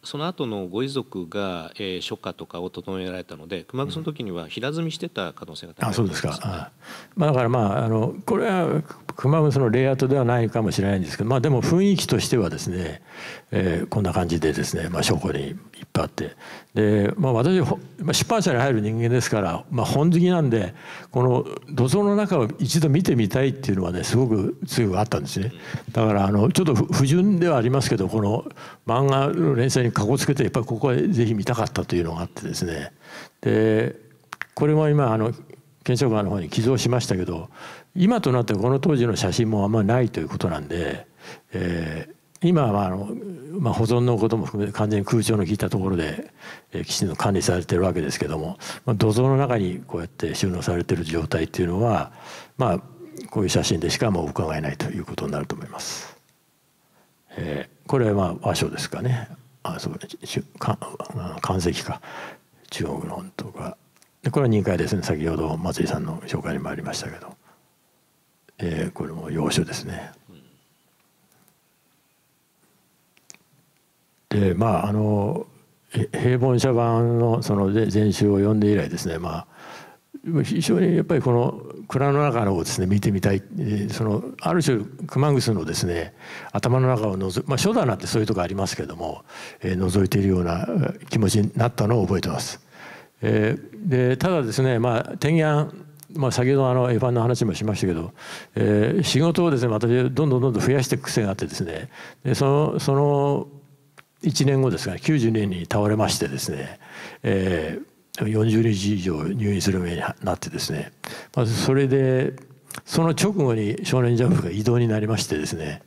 その後のご遺族が、えー、書家とかを整えられたので熊楠の時には平積みしてた可能性が
高いです、ね、うん、あそうですかまあ、だからまああのこれは熊楠のレイアウトではないかもしれないんですけど、まあ、でも雰囲気としてはですね、えー、こんな感じでですね、まあ、証拠にいっぱいあってで、まあ、私、まあ、出版社に入る人間ですから、まあ、本好きなんでこの土蔵の中を一度見てみたいっていうのはねすごく強くあったんですねだからあのちょっと不純ではありますけどこの漫画の連載にかこつけてやっぱりここはぜひ見たかったというのがあってですねでこれも今あの検証官の方に寄贈しましたけど今となってこの当時の写真もあんまりないということなんで、えー、今はあの、まあ、保存のことも含めて完全に空調の効いたところで、えー、きちんと管理されてるわけですけども、まあ、土蔵の中にこうやって収納されてる状態っていうのはまあこういう写真でしかもう伺えないということになると思います。えー、これはまあ和書ですかね。あそうか関石か中国のとかでこれは認可ですね先ほど松井さんの紹介にもありましたけど。えー、これも要所ですね。でまああの平凡社版のその全集を読んで以来ですね、まあ、非常にやっぱりこの蔵の中のをですね見てみたいそのある種熊楠のですね頭の中をのぞ、まあ、書棚ってそういうとこありますけども、えー、覗いているような気持ちになったのを覚えてます。えー、でただですね、まあ、天安まあ、先ほどあのァンの話もしましたけど、えー、仕事をですね私どんどんどんどん増やしていく癖があってですねでそのその1年後ですが90年に倒れましてですね、えー、40日以上入院する目になってですね、まあ、それでその直後に少年ジャンプが異動になりましてですね、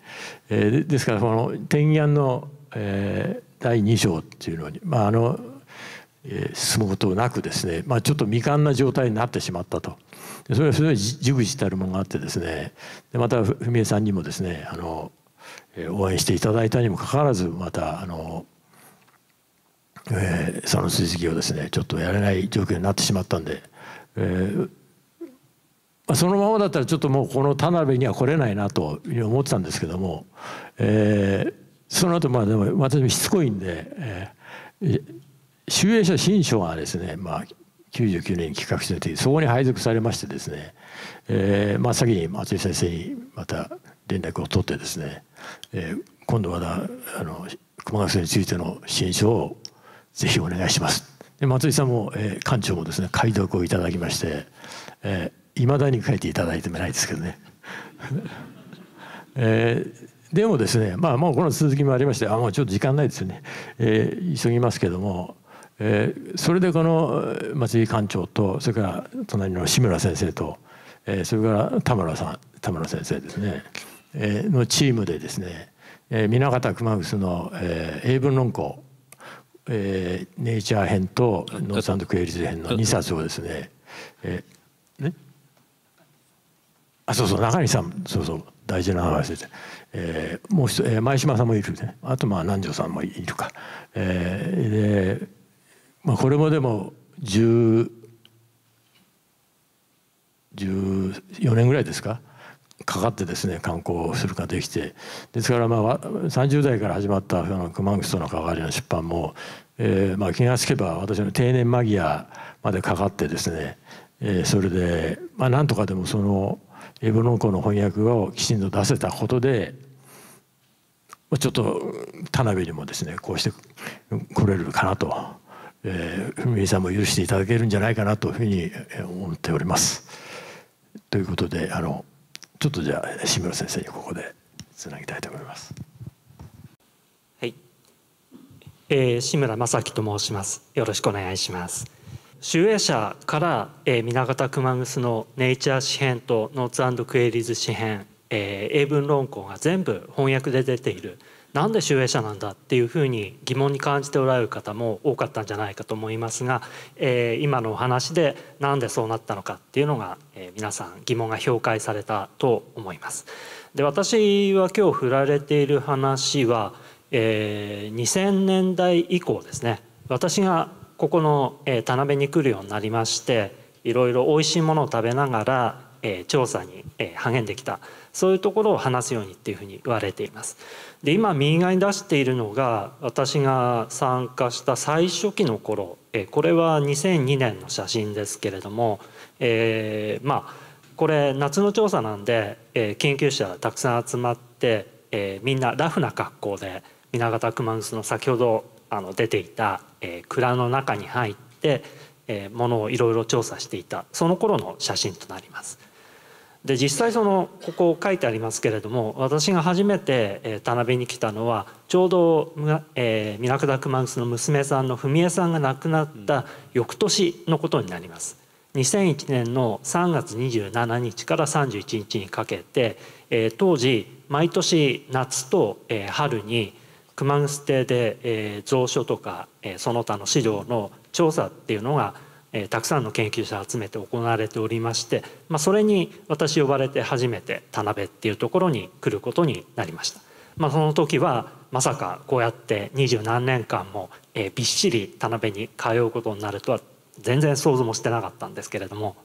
えー、ですからこの「天安の、えー、第2章っていうのに、まあ、あの、え進むことなくですね、まあ、ちょっと未完な状態になってしまったと。でそれはすごい熟知たるものがあってですねでまた文枝さんにもですねあの応援していただいたにもかかわらずまたあの、えー、その追跡をですねちょっとやれない状況になってしまったんで、えーまあ、そのままだったらちょっともうこの田辺には来れないなと思ってたんですけども、えー、その後まあでも私もしつこいんで、えー、集英社新書がですね、まあ、99年に企画しててそこに配属されましてですね、えーまあ、先に松井先生にまた連絡を取ってですね、えー、今度またあの熊学生についての支援書をぜひお願いしますで松井さんも、えー、館長もですね解読をいただきましていま、ー、だに書いていただいてもないですけどね。*laughs* えー、でもですね、まあ、もうこの続きもありましてあもうちょっと時間ないですよね、えー、急ぎますけどもえー、それでこの松井館長とそれから隣の志村先生と、えー、それから田村さん田村先生ですね、えー、のチームでですね、えー、南方熊楠の、えー、英文論考、えー、ネイチャー編とノーサンドクエリズ編の2冊をですね,、えー、ねあそうそう中西さんそうそう大事な話です、えー、もう一えー、前島さんもいるねあとまあ南條さんもいるか、えー、でまあ、これまでも14年ぐらいですかかかってですね観光するかできてですからまあ30代から始まったその熊楠との関わりの出版も、えー、まあ気がつけば私の定年間際までかかってですね、えー、それでまあなんとかでもその英文論考の翻訳をきちんと出せたことでちょっと田辺にもですねこうして来れるかなとえー、皆さんも許していただけるんじゃないかなというふうに思っております。ということであのちょっとじゃあ志村先生にここでつなぎたいと思いま
す。はい、えー、志村正樹と申します。よろしくお願いします。集英社から、えー、水俣熊楠のネイチャー詩編とノーツクエリーズ詩編、えー、英文論考が全部翻訳で出ている。なんで集英社なんだっていうふうに疑問に感じておられる方も多かったんじゃないかと思いますが、えー、今のお話でなんでそうなったのかっていうのが、えー、皆さん疑問が評価されたと思います。で私は今日振られている話は、えー、2000年代以降ですね私がここの、えー、田辺に来るようになりましていろいろおいしいものを食べながら、えー、調査に、えー、励んできたそういうところを話すようにっていうふうに言われています。で今右側に出しているのが私が参加した最初期の頃えこれは2002年の写真ですけれども、えー、まあこれ夏の調査なんで、えー、研究者たくさん集まって、えー、みんなラフな格好で水俣熊楠の先ほどあの出ていた、えー、蔵の中に入って、えー、ものをいろいろ調査していたその頃の写真となります。で実際そのここ書いてありますけれども私が初めて、え田辺に来たのはちょうど、えー、ミラクダ・クマウスの娘さんの文江さんが亡くなった翌年のことになります。2001年の3月27日から31日にかけて、えー、当時毎年夏と、えー、春に熊楠邸で、えー、蔵書とか、えー、その他の資料の調査っていうのがえたくさんの研究者を集めて行われておりまして、まあ、それに私呼ばれて初めて田辺っていうところに来ることになりました。まあ、その時はまさかこうやって二十何年間も、えびっしり田辺に通うことになるとは全然想像もしてなかったんですけれども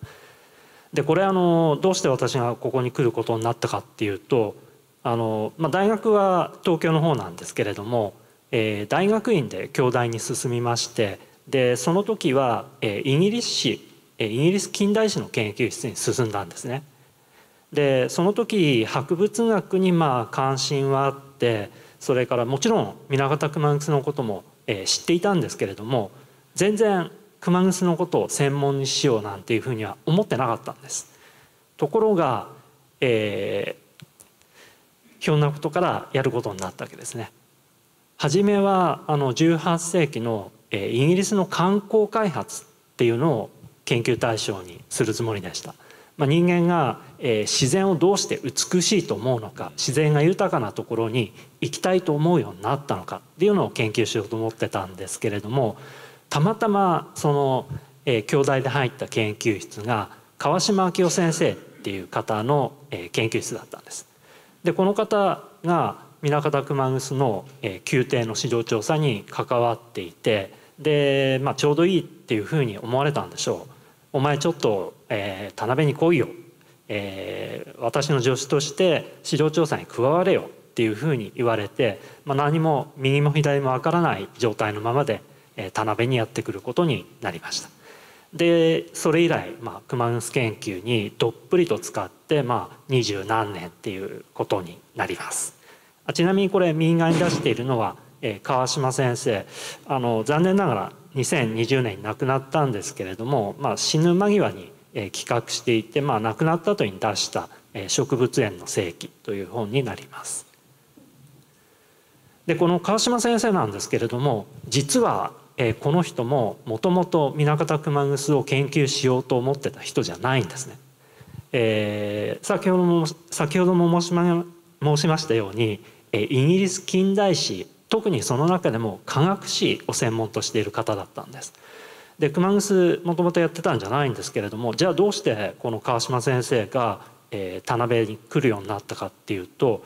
でこれあのどうして私がここに来ることになったかっていうとあの、まあ、大学は東京の方なんですけれども、えー、大学院で京大に進みましてでその時はイギリス史イギリス近代史の研究室に進んだんですね。でその時博物学にまあ関心はあってそれからもちろん南方熊楠のことも知っていたんですけれども全然熊楠のことを専門にしようなんていうふうには思ってなかったんです。ところが、えー、ひょんなことからやることになったわけですね。初めはあの18世紀のえイギリスの観光開発っていうのを研究対象にするつもりでした。まあ、人間が、えー、自然をどうして美しいと思うのか自然が豊かなところに行きたいと思うようになったのかっていうのを研究しようと思ってたんですけれどもたまたまその、えー、京大で入った研究室が川島明夫先生っていう方の、えー、研究室だったんです。でこの方が南方熊楠の、え宮廷の市場調査に関わっていてで、まあ、ちょうどいいっていうふうに思われたんでしょうお前ちょっと、えー、田辺に来いよ、えー、私の助手として資料調査に加われよっていうふうに言われて、まあ、何も右も左もわからない状態のままで、えー、田辺にやってくることになりましたでそれ以来、まあ、熊楠研究にどっぷりと使って、まあ、二十何年っていうことになりますあちなみにこれ右側に出しているのはえ川島先生あの残念ながら2020年に亡くなったんですけれども、まあ、死ぬ間際に、え企画していて、まあ、亡くなった後に出した「え植物園の世紀」という本になります。でこの川島先生なんですけれども実は、えこの人ももともと南方熊楠を研究しようと思ってた人じゃないんですね。えー、先ほども先ほども申しま申しましたように、えイギリス近代史特にその中でも科学史を専門としている方だったんです。で熊楠もともとやってたんじゃないんですけれどもじゃあどうしてこの川島先生が、えー、田辺に来るようになったかっていうと、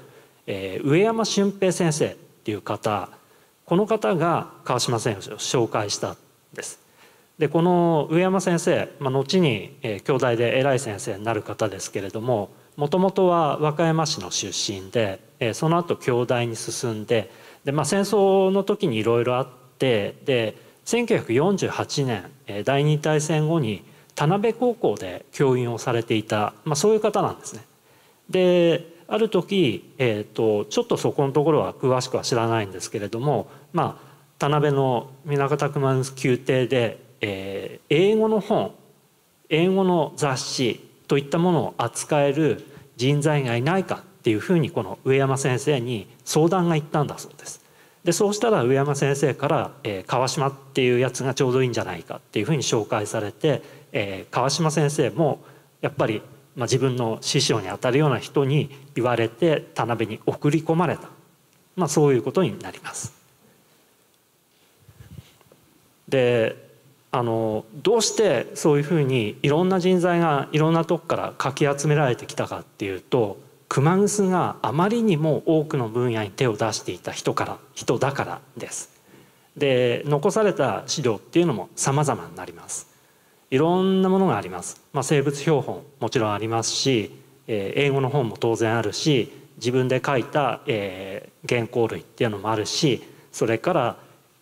えー、上山俊平先生っていう方この方が川島先生を紹介したんです。でこの上山先生、まあ、後に、えー、兄弟で偉い先生になる方ですけれどももともとは和歌山市の出身で、えー、その後京大に進んでで、まあ、戦争の時にいろいろあってで1948年第二大戦後に田辺高校で教員をされていた、まあ、そういう方なんですね。である時、えーと、ちょっとそこのところは詳しくは知らないんですけれども、まあ、田辺の南方熊宮廷で、えー、英語の本英語の雑誌といったものを扱える人材がいないかっていうふうにこの上山先生に相談が行ったんだそうです。でそうしたら上山先生から、えー、川島っていうやつがちょうどいいんじゃないかっていうふうに紹介されて、えー、川島先生もやっぱり、まあ、自分の師匠にあたるような人に言われて田辺に送り込まれた、まあ、そういうことになります。であのどうしてそういうふうにいろんな人材がいろんなとこからかき集められてきたかっていうと熊楠があまりにも多くの分野に手を出していた人から人だからです。で残された資料っていうのも様々になります。いろんなものがあります。まあ、生物標本もちろんありますし、えー、英語の本も当然あるし自分で書いた、えー、原稿類っていうのもあるしそれから、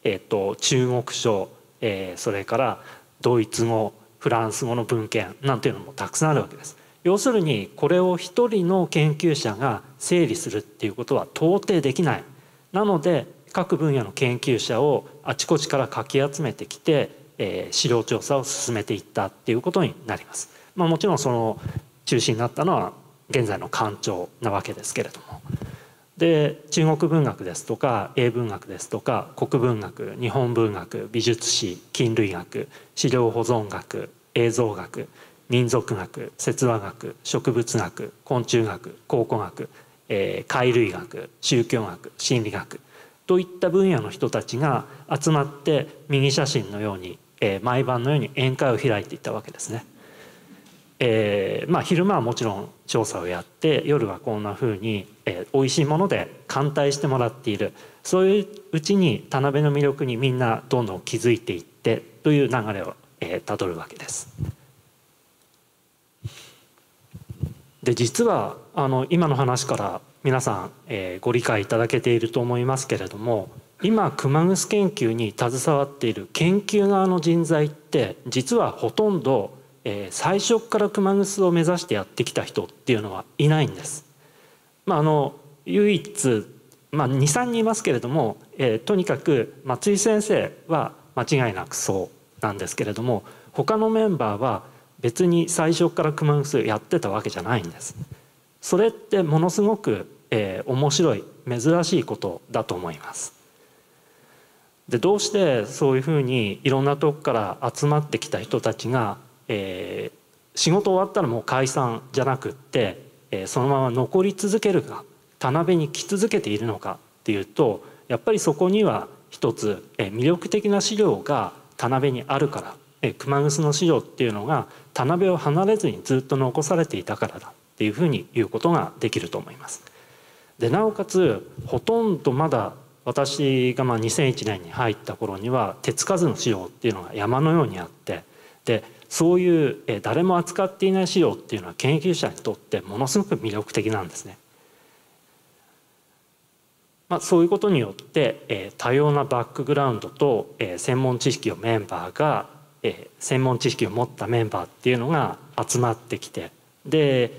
えーと、と中国書、えー、それからドイツ語フランス語の文献なんていうのもたくさんあるわけです。要するにこれを一人の研究者が整理するっていうことは到底できないなので各分野の研究者をあちこちからかき集めてきて、えー、資料調査を進めていったっていうことになります。まあ、もちろんその中心になったのは現在の官庁なわけですけれども。で中国文学ですとか英文学ですとか国文学日本文学美術史菌類学資料保存学映像学民俗学説話学植物学昆虫学考古学、えー、貝類学宗教学心理学といった分野の人たちが集まって右写真のように、えー、毎晩のように宴会を開いていたわけですね。えー、まあ、昼間はもちろん調査をやって夜はこんなふうに、えー、美味しいもので歓待してもらっているそういううちに田辺の魅力にみんなどんどん気づいていってという流れをたど、えー、るわけです。で実はあの今の話から皆さん、えー、ご理解いただけていると思いますけれども今熊楠研究に携わっている研究側の人材って実はほとんど、えー、最初から熊楠を目指してやってきた人っていうのはいないんです。まあ、あの唯一、まあ、23人いますけれども、えー、とにかく松井先生は間違いなくそうなんですけれども他のメンバーは別に最初からクマ熊楠やってたわけじゃないんです。それってものすごく、えー、面白い珍しいことだと思います。でどうしてそういうふうにいろんなとこから集まってきた人たちが、えー、仕事終わったらもう解散じゃなくって、えー、そのまま残り続けるか田辺に来続けているのかっていうとやっぱりそこには一つ、えー、魅力的な資料が田辺にあるから熊楠の資料っていうのが田辺を離れずにずっと残されていたからだっていうふうに言うことができると思います。でなおかつほとんどまだ私がまあ2001年に入った頃には手つかずの資料っていうのが山のようにあってでそういう誰も扱っていない資料っていうのは研究者にとってものすごく魅力的なんですね。まあ、そういうことによってえ多様なバックグラウンドとえ専門知識をメンバーがえ専門知識を持ったメンバーっていうのが集まってきてで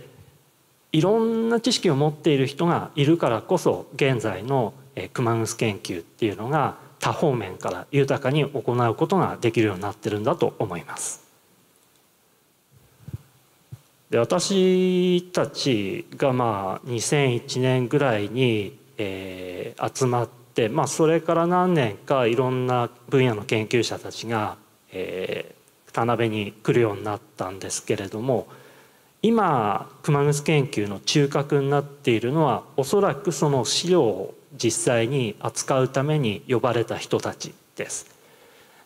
いろんな知識を持っている人がいるからこそ現在のえ熊楠研究っていうのが多方面から豊かに行うことができるようになってるんだと思います。で私たちがまあ2001年ぐらいに、えー、集まって、まあ、それから何年かいろんな分野の研究者たちがえー、田辺に来るようになったんですけれども今熊楠研究の中核になっているのはおそらくその資料を実際に扱うために呼ばれた人たちです。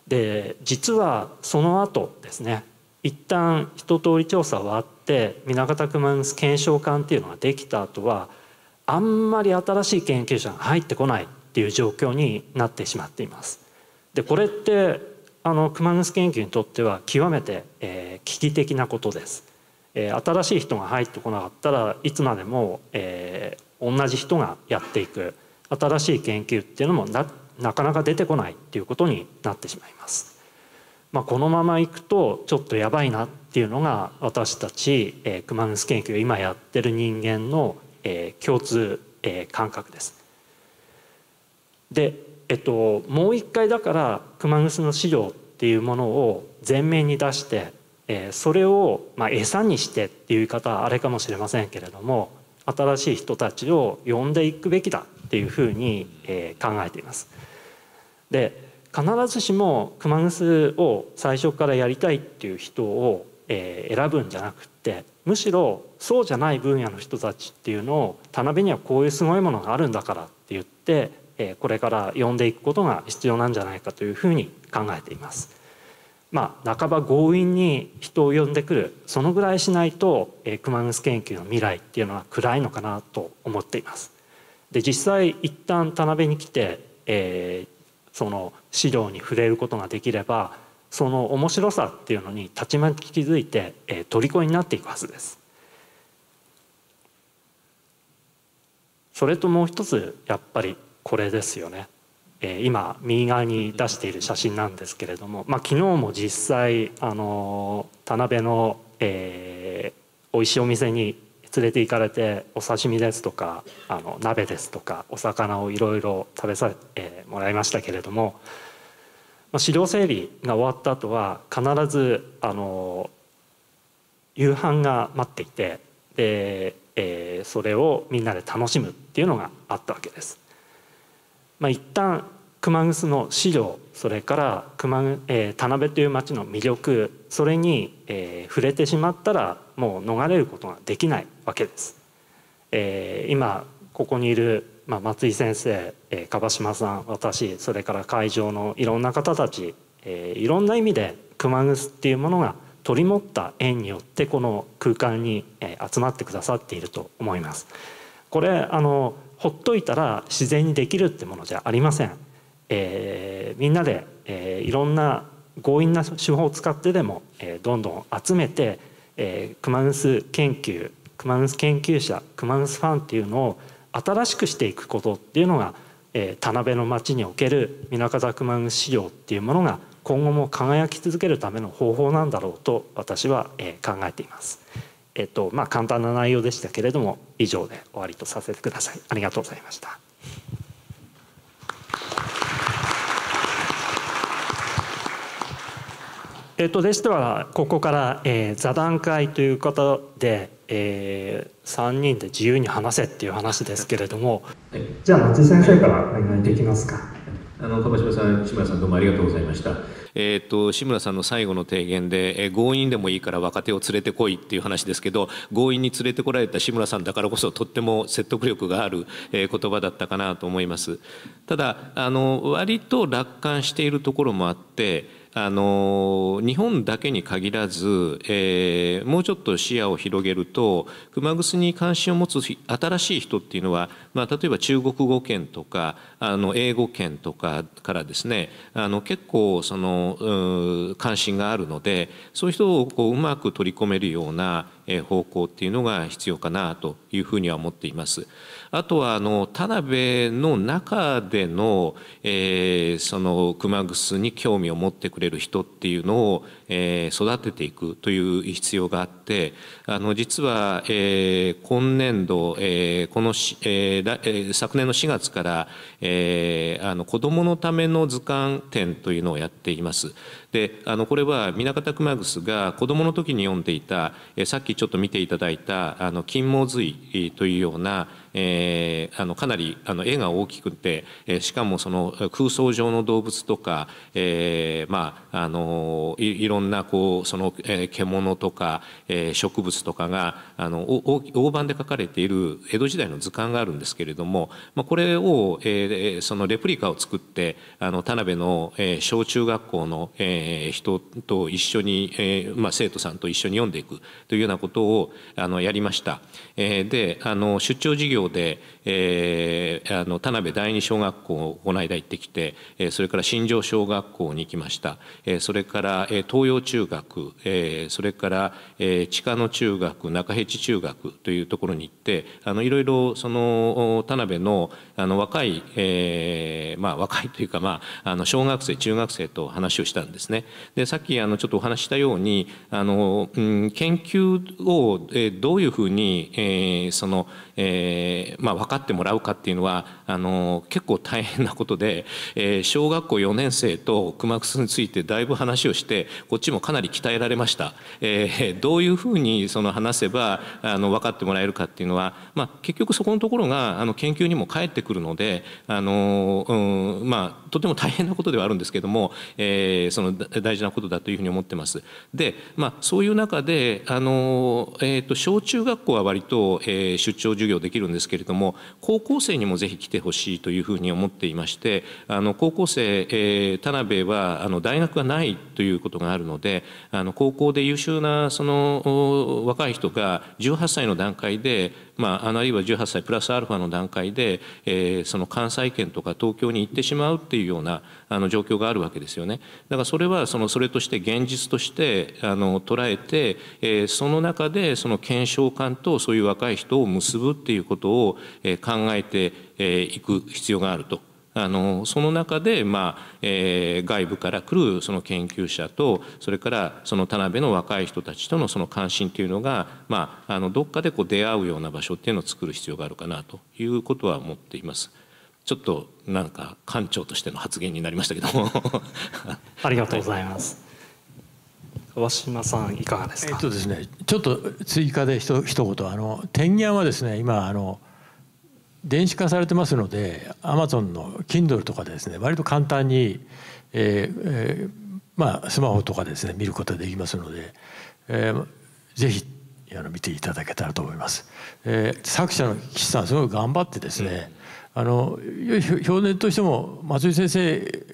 で実はその後ですね一旦一通り調査はあって水方熊楠検証官っていうのができた後はあんまり新しい研究者が入ってこないっていう状況になってしまっています。でこれってあの熊楠研究にとっては極めて、えー、危機的なことです、えー、新しい人が入ってこなかったらいつまでも、えー、同じ人がやっていく新しい研究っていうのもななかなか出てこないっていうことになってしまいます。まあ、このままいくとちょっとやばいなっていうのが私たち、えー、熊楠研究を今やってる人間の、えー、共通、えー、感覚です。でえっと、もう一回だから熊楠の資料っていうものを前面に出して、えー、それを、まあ、餌にしてっていう言い方はあれかもしれませんけれども新しい人たちを呼んでいくべきだっていうふうに、えー、考えています。で必ずしも熊楠を最初からやりたいっていう人を、えー、選ぶんじゃなくってむしろそうじゃない分野の人たちっていうのを田辺にはこういうすごいものがあるんだからって言ってこれから呼んでいくことが必要なんじゃないかというふうに考えています。まあ、半ば強引に人を呼んでくるそのぐらいしないと、え熊楠研究の未来っていうのは暗いのかなと思っています。で実際一旦田辺に来て、えー、その資料に触れることができればその面白さっていうのにたちまち気づいて、えー、虜になっていくはずです。それともう一つやっぱりこれですよね、えー、今右側に出している写真なんですけれども、まあ、昨日も実際あの田辺の、えー、美味しいお店に連れて行かれてお刺身ですとかあの鍋ですとかお魚をいろいろ食べさせてもらいましたけれども、まあ、資料整理が終わった後は必ずあの夕飯が待っていてで、えー、それをみんなで楽しむっていうのがあったわけです。まあ、一旦熊楠の資料それから熊、えー、田辺という町の魅力それに、えー、触れてしまったらもう逃れることができないわけです。えー、今ここにいる、まあ、松井先生、えー、樺島さん私それから会場のいろんな方たち、えー、いろんな意味で熊楠っていうものが取り持った縁によってこの空間に、えー、集まってくださっていると思います。これあのほっといたら自然にできるってものじゃありません、えー、みんなで、えー、いろんな強引な手法を使ってでも、えー、どんどん集めて、えー、クマウス研究クマウス研究者クマウスファンっていうのを新しくしていくことっていうのが、えー、田辺の町における南方クマウス資料っていうものが今後も輝き続けるための方法なんだろうと私は、えー、考えています。えっとまあ、簡単な内容でしたけれども以上で終わりとさせてくださいありがとうございましたえっとでしてはここから、えー、座談会ということで、えー、3人で自由に話せっていう話ですけれども、はい、じゃあ松井先生
からお願いできますか、はい、あの樺島さん志村さんどうもありがとうございましたえーと、志村さんの最後の提言で、えー、強引でもいいから若手を連れてこいっていう話ですけど強引に連れてこられた志村さんだからこそとっても説得力がある、えー、言葉だったかなと思います。ただあの割と楽観しているところもあってあの日本だけに限らず、えー、もうちょっと視野を広げると熊楠に関心を持つ新しい人っていうのは、まあ、例えば中国語圏とかあの英語圏とかからですねあの結構その関心があるのでそういう人をこううまく取り込めるような方向っていうのが必要かなというふうには思っています。あとはあの田辺の中での、えー、その熊楠に興味を持ってくれる人っていうのを育てていくという必要があってあの実は、今年度、この昨年の4月から、あの子どものための図鑑展というのをやっています。であのこれは南方熊楠が子どもの時に読んでいた、さっきちょっと見ていただいた「金毛髄」というようなえー、あのかなりあの絵が大きくて、えー、しかもその空想上の動物とか、えー、まああのいろんなこうその、えー、獣とか、えー、植物とかがあの大判で描かれている江戸時代の図鑑があるんですけれども、まあ、これを、えー、そのレプリカを作ってあの田辺の、えー、小中学校の、えー、人と一緒に、えーまあ、生徒さんと一緒に読んでいくというようなことをあのやりました。えー、であの出張授業でえー、あの田辺第二小学校この間行ってきて、えそれから新庄小学校に行きました、えそれから、え東洋中学、えそれから、えー、下の中学中平地中学というところに行ってあのいろいろその田辺のあの若い、えー、まあ、若いというか、まあ、あの小学生中学生と話をしたんですね。でさっきあのちょっとお話したようにあの、うん、研究を、えどういうふうに、えその、えまあ、分かってもらうかっていうのはあの結構大変なことで、えー、小学校4年生と熊楠についてだいぶ話をしてこっちもかなり鍛えられました、えー、どういうふうにその話せばあの分かってもらえるかっていうのは、まあ、結局そこのところがあの研究にも返ってくるのであの、うんまあ、とても大変なことではあるんですけども、えー、その大事なことだというふうに思ってます。で、まあ、そういう中であの、えーと、と小中学校は割と、えー、出張授業できるんですけれども高校生にもぜひ来ててほしいというふうに思っていましてあの高校生、えー、田辺はあの大学がないということがあるのであの高校で優秀なその若い人が18歳の段階でまあ、あるいは18歳プラスアルファの段階で、えー、その関西圏とか東京に行ってしまうっていうようなあの状況があるわけですよね。だからそれはそのそれとして現実としてあの捉えて、えー、その中でその検証官とそういう若い人を結ぶっていうことを、えー、考えていく必要があるとあのその中で、まあえー、外部から来るその研究者とそれからその田辺の若い人たちとのその関心というのが、まあ、あのどっかでこう出会うような場所っていうのを作る必要があるかなということは思っています。ちょっとなんか官庁としての発言になりましたけども *laughs* ありがとうございます。川島さんいかがですか。えっとですね、
ちょっと追加でひと一言あの天元はですね今あの電子化されてますのでアマゾンの Kindle とかでですね割と簡単に、えーえー、まあ、スマホとかですね見ることができますので、えー、ぜひあの見ていただけたらと思います。えー、作者の岸さんすごい頑張ってですね、うん、あの表現としても松井先生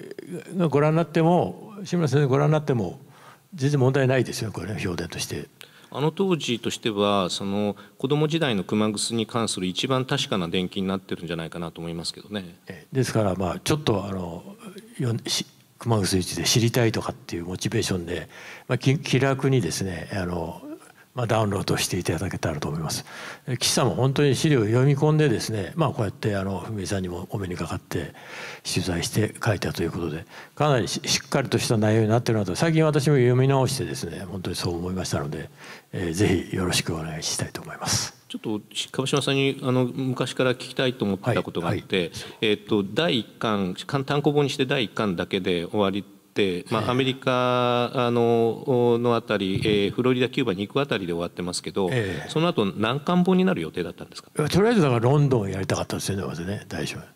がご覧になっても志村先生ご覧になっても全然問題ないですよこれ、ね、表現として。
あの当時としてはその子ども時代の熊楠に関する一番確かな伝記になってるんじゃないかなと思いますけどね。
ですからまあちょっとあの熊楠一で知りたいとかっていうモチベーションで、まあ、気楽にですねあのまあ、ダウンロードしていただけたらと思います。岸さんも本当に資料を読み込んでですね、まあ、こうやってあの文江さんにもお目にかかって取材して書いたということでかなりしっかりとした内容になってるなと最近私も読み直してですね本当にそう思いましたのでえー、ぜひよろしくお願いしたいと思います。
ちょっと川島さんにあの昔から聞きたいと思ってたことがあって、はいはい、えーと、第1巻単行本にして第1巻だけで終わりっまあ、アメリカあののあたり、えー、フロリダ、キューバに行くあたりで終わってますけど、えー、その後何巻本になる予定だったんですか
とりあえずだからロンドンやりたかったですよね、まずね、大丈夫。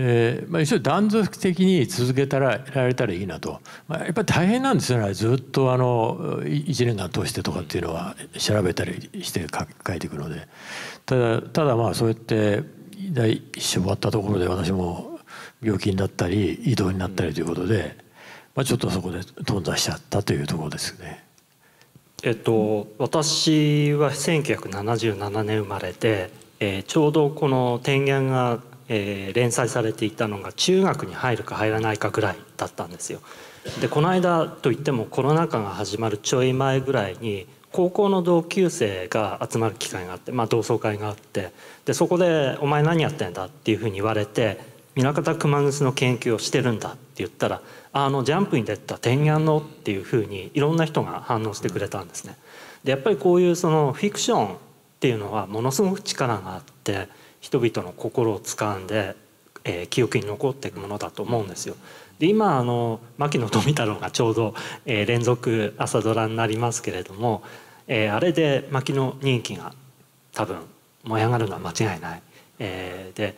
えーまあ、一応断続的に続けたらられたらいいなと、まあ、やっぱり大変なんですよねずっとあの1年間通してとかっていうのは調べたりして書いていくのでただただまあそうやって一生終わったところで私も病気になったり移動になったりということで、まあ、ちょっとそこで頓挫しちゃった
というところですね。えっと、私は1977年生まれて、えー、ちょうどこの天元がえ連載されていたのが中学に入るか入らないかぐらいだったんですよ。でこの間といってもコロナ禍が始まるちょい前ぐらいに高校の同級生が集まる機会があって、まあ、同窓会があってでそこで「お前何やってんだ?」っていうふうに言われて「南方熊楠の研究をしてるんだ」って言ったら「あのジャンプに出た天元の」っていうふうにいろんな人が反応してくれたんですね。でやっぱりこういうそのフィクションっていうのはものすごく力があって人々の心を掴んで、えー、記憶に残っていくものだと思うんですよ。で今あの牧野富太郎がちょうど、えー、連続朝ドラになりますけれども、えー、あれで牧野人気が多分燃え上がるのは間違いない。えー、で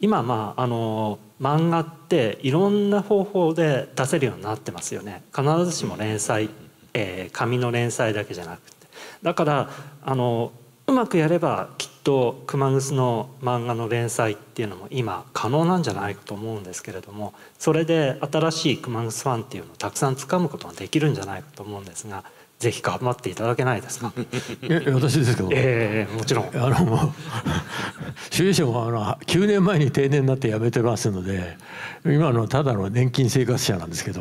今まああの漫画っていろんな方法で出せるようになってますよね。必ずしも連載、えー、紙の連載だけじゃなくてだからあのうまくやればきと熊楠の漫画の連載っていうのも今可能なんじゃないかと思うんですけれどもそれで新しい熊楠ファンっていうのをたくさんつかむことができるんじゃないかと思うんですが。ぜひ頑張っていただけないですか。私ですけど。ええー、もちろん。あの
首里者はあの9年前に定年になって辞めてますので、今のただの年金生活者なんですけど。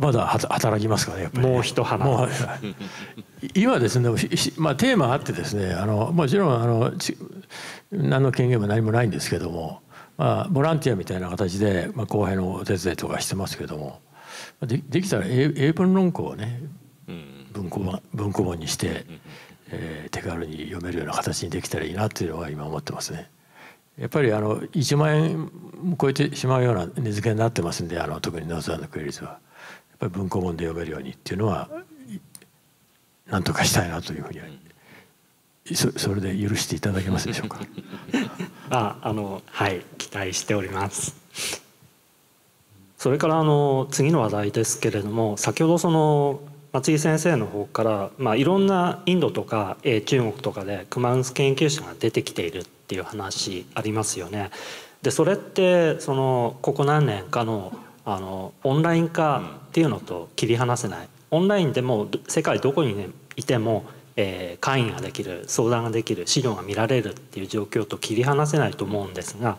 まだ働きますかねやっぱりもう一花今ですね、まあ、テーマあってですねあのもちろんあの何の権限も何もないんですけども、まあ、ボランティアみたいな形で、まあ、後輩のお手伝いとかしてますけどもでできたら英文論考をね文庫本文庫本にして、えー、手軽に読めるような形にできたらいいなっていうのは今思ってますね。やっぱりあの1万円超えてしまうような値付けになってますんであの特にノーザンのクエリスは。ぱり文庫本で読めるようにっていうのは何とかしたいなというふうにそそれで許していただけま
すでしょうか *laughs* ああのはい期待しておりますそれからあの次の話題ですけれども先ほどその松井先生の方から、まあ、いろんなインドとか、えー、中国とかでクマウンス研究者が出てきているっていう話ありますよね。でそれってそのここ何年かのあのオンライン化っていうのと切り離せないオンラインでも世界どこに、ね、いても、えー、会員ができる相談ができる資料が見られるっていう状況と切り離せないと思うんですが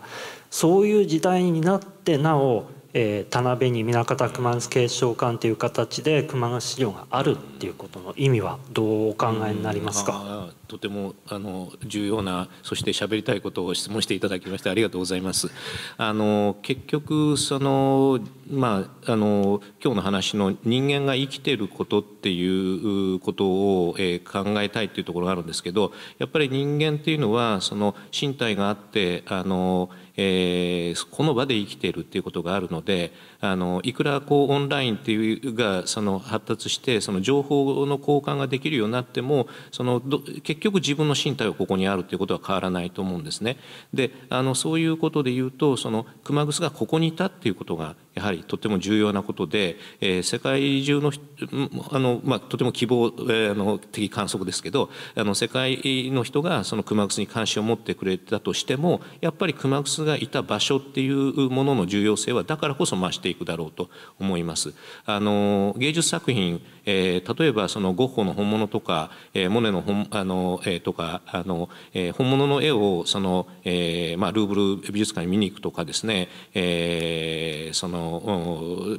そういう時代になってなおえー、田辺に南方熊楠継承館という形で熊楠資料があるっていうことの意味はどうお考えになりますか
とてもあの重要なそして喋りたいことを質問していただきましてありがとうございます。あの結局そのまああの今日の話の人間が生きてることっていうことを、えー、考えたいっていうところがあるんですけどやっぱり人間っていうのはその身体があってあの、ええー、この場で生きているっていうことがあるのであのいくらこうオンラインっていうがその発達してその情報の交換ができるようになってもその結局自分の身体はここにあるっていうことは変わらないと思うんですね。であのそういうことで言うとその熊楠がここにいたっていうことがやはりとても重要なことで、えー、世界中のあの、まあ、とても希望、えー、の的観測ですけどあの世界の人がその熊楠に関心を持ってくれたとしてもやっぱり熊楠がいた場所っていうものの重要性はだからこそ増していくだろうと思います。あの芸術作品、えー、例えばそのゴッホの本物とか、えー、モネの本あの、えー、とかあの、えー、本物の絵をその、えーまあ、ルーブル美術館に見に行くとかですね、えー、その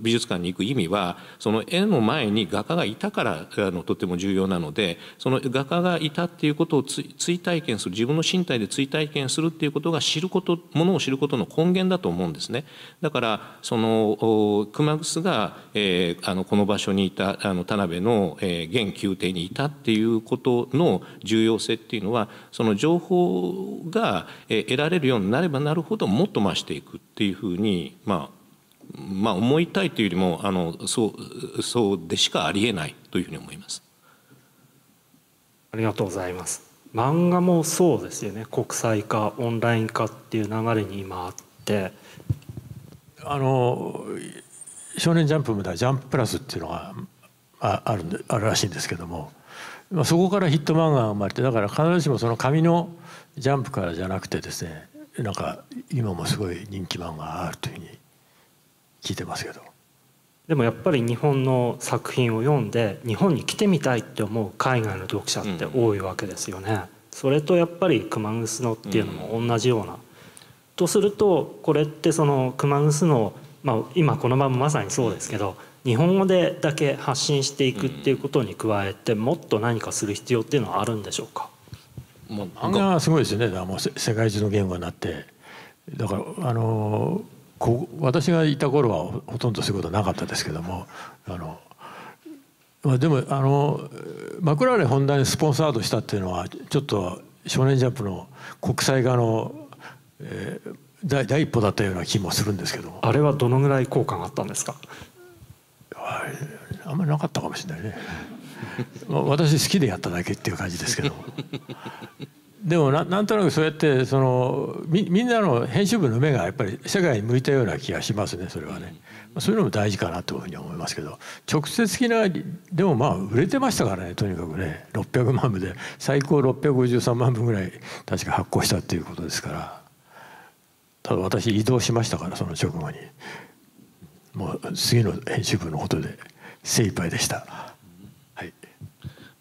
美術館に行く意味はその絵の前に画家がいたからあのとても重要なのでその画家がいたっていうことを追体験する自分の身体で追体験するっていうことが知ることものを知ることの根源だと思うんですね。だからその熊楠が、えー、あのこの場所にいたあの田辺の、えー、現宮廷にいたっていうことの重要性っていうのはその情報が、え得られるようになればなるほどもっと増していくっていうふうにまあまあ、思いたいというよりもあのそうそうでしかありえないというふうに思います。
ありがとうございます。漫画もそうですよね国際化オンライン化っていう流れに今あってあの「少年ジャンプ」みたいな「ジャンププラス」っていうのが
ああるあるらしいんですけども、まあ、そこからヒット漫画が生まれてだから必ずしもその紙の「ジャンプ」からじゃなくてですねなんか今もすごい人気漫
画があるというふうに聞いてますけどでもやっぱり日本の作品を読んで日本に来てみたいって思う海外の読者って多いわけですよね、うん、それとやっぱり熊楠のっていうのも同じような、うん、とするとこれってその熊楠の、まあ、今このまままさにそうですけど、日本語でだけ発信していくっていうことに加えて、もっと何かする必要っていうのはあるんでしょうかもう漫画はすごいですよねだからもう世界中の言語になってだからあの
こ私がいた頃はほとんどそういうことはなかったですけどもあの、まあ、でもあのマクラーレ本題にスポンサードしたっていうのはちょっと少年ジャンプの国際化の、えー、第第一歩だったような気もするんですけどもあれはどのぐらい効果があったんですかあんまりなかったかもしれないね *laughs* 私好きでやっただけっていう感じですけどでもなんとなくそうやってそのみみんなの編集部の目がやっぱり世界に向いたような気がしますねそれはね、うん、そういうのも大事かなというふうに思いますけど直接的なでもまあ売れてましたからねとにかくね600万部で最高653万部ぐらい確か発行したっていうことですからただ私移動しましたからその直後にもう次の編集部のことで精一杯でした。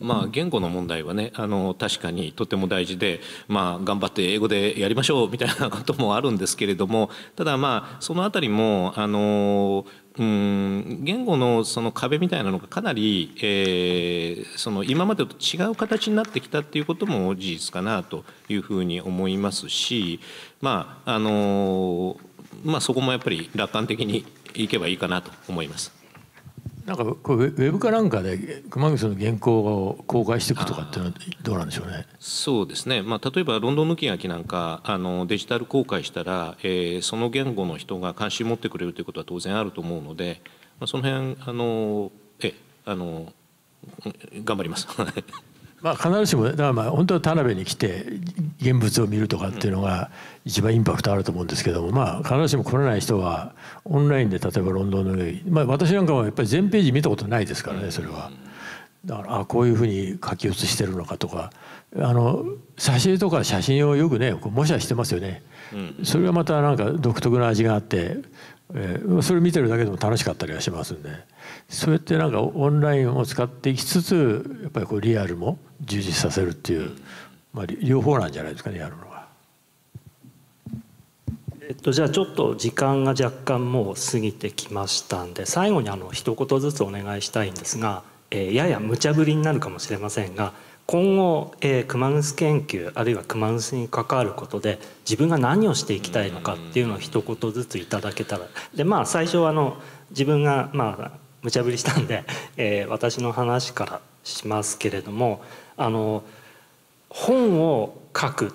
まあ、言語の問題はねあの確かにとても大事で、まあ、頑張って英語でやりましょうみたいなこともあるんですけれどもただまあその辺りもあのうん言語のその壁みたいなのがかなり、えー、その今までと違う形になってきたっていうことも事実かなというふうに思いますし、まああのまあ、そこもやっぱり楽観的にいけばいいかなと思います。
なんかこれウェブかなんかで熊口の原稿を公開していくとかっていうのはどうなんでしょうね。
そうですね、まあ、例えばロンドン抜き書きなんかあのデジタル公開したら、えー、その言語の人が関心を持ってくれるということは当然あると思うので、まあ、その辺あのえあの頑張ります。
まあ、必ずしもだからまあ本当は田辺に来て現物を見るとかっていうのが一番インパクトあると思うんですけども、まあ、必ずしも来れない人はオンラインで例えばロンドンの上、まあ、私なんかはやっぱり全ページ見たことないですからねそれは。だからあこういうふうに書き写してるのかとかあの写真とか写真をよくね模写してますよね、それがまたなんか独特な味があって、えー、それ見てるだけでも楽しかったりはしますんで。そうやってなんかオンラインを使っていきつつやっぱりこうリアルも充実させるっていう、まあ、
両方なんじゃないですかねやるのは。えっと、じゃあちょっと時間が若干もう過ぎてきましたんで最後にあの一言ずつお願いしたいんですが、えー、やや無茶ぶりになるかもしれませんが今後、えー、熊楠研究あるいは熊楠に関わることで自分が何をしていきたいのかっていうのを一言ずついただけたらでまあ最初はあの自分がまあ無茶ぶりしたんで、*laughs* えー、私の話からしますけれどもあの本を書く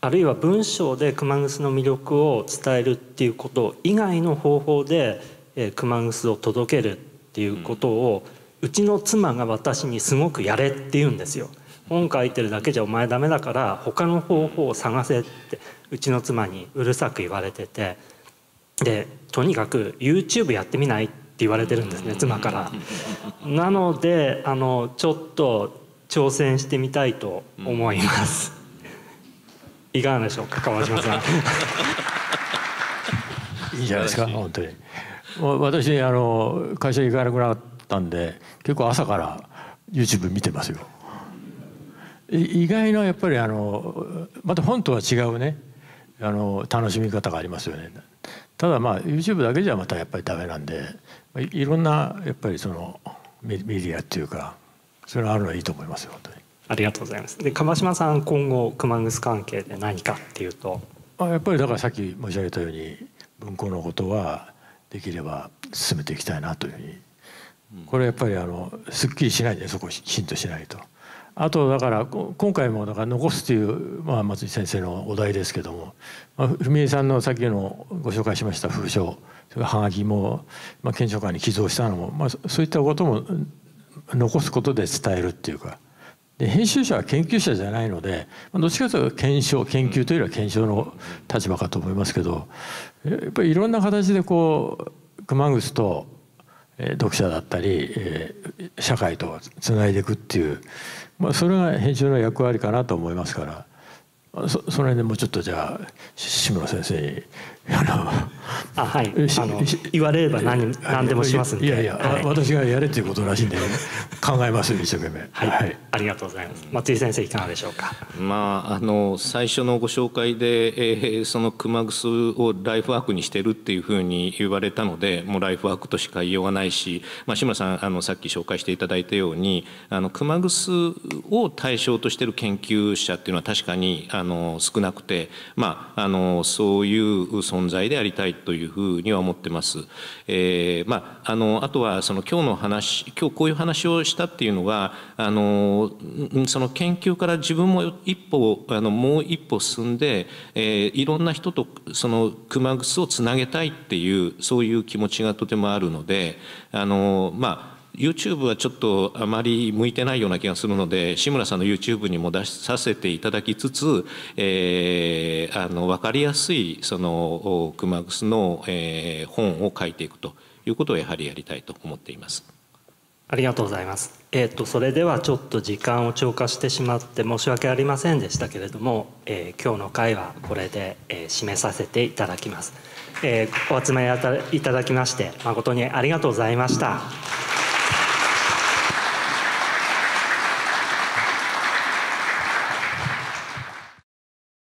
あるいは文章で熊楠の魅力を伝えるっていうこと以外の方法で、えー、熊楠を届けるっていうことを、うん、ちの妻が私にすごくやれって言うんですよ。本書いてるだけじゃお前ダメだから他の方法を探せってうちの妻にうるさく言われててでとにかく YouTube やってみないって言われてるんですね妻から。なのであのちょっと挑戦してみたいと思います。いかがでしょうか川島さん。*laughs*
いいじゃないですか本当に。私あの会社行かなくなったんで結構朝から YouTube 見てますよ。意外なやっぱりあのまた本とは違うねあの楽しみ方がありますよね。ただまあ YouTube だけじゃまたやっぱりダメなんでいろんなやっぱりそのメデ
ィアっていうかそれあるのはいいと思いますよ本当に。ありがとうございます。で鎌島さん今後熊楠関係で何かっていうと
あやっぱりだからさっき申し上げたように文庫のことはできれば進めていきたいなというふうに、これやっぱりあのすっきりしないでそこきちんとしないと。あとだから今回もだから残すという、まあ、松井先生のお題ですけども、まあ、文枝さんの先のご紹介しました封書はがきも、まあ、県庁会に寄贈したのも、まあ、そういったことも残すことで伝えるっていうかで編集者は研究者じゃないので、まあ、どっちかというと検証研究というよりは検証の立場かと思いますけどやっぱりいろんな形でこう熊楠と読者だったり、え社会とつないでいくっていう、まあ、それが編集の役割かなと思いますからそその辺でもうちょっとじゃあ志村先生にあの
あはい、あの言われれば何何でもしますいやいや、はい、私がやれということらしいんで、*laughs* 考えます一生懸命、はい、はい、ありがとうございます松井先生いかがでしょうか
まああの最初のご紹介で、えー、その熊楠をライフワークにしてるっていうふうに言われたのでもうライフワークとしか言いようがないし、まあ、志村さんあのさっき紹介していただいたようにあの熊楠を対象としてる研究者っていうのは確かにあの少なくてまああのそういう存在でありたいというふうには思ってます。えー、まあ、あのあとはその今日の話今日こういう話をしたっていうのがあのその研究から自分も一歩あのもう一歩進んで、えー、いろんな人とその熊楠をつなげたいっていうそういう気持ちがとてもあるのであのまあ YouTube はちょっとあまり向いてないような気がするので志村さんの YouTube にも出させていただきつつ、えー、あの分かりやすいそのクマグスの、えー、本を書いていくということをやはりやりたいと思っています。ありがと
うございます。えっ、ー、とそれではちょっと時間を超過してしまって申し訳ありませんでしたけれども、えー、今日の会はこれで、えー、締めさせていただきます。えー、お集まりいただきまして誠にありがとうございました。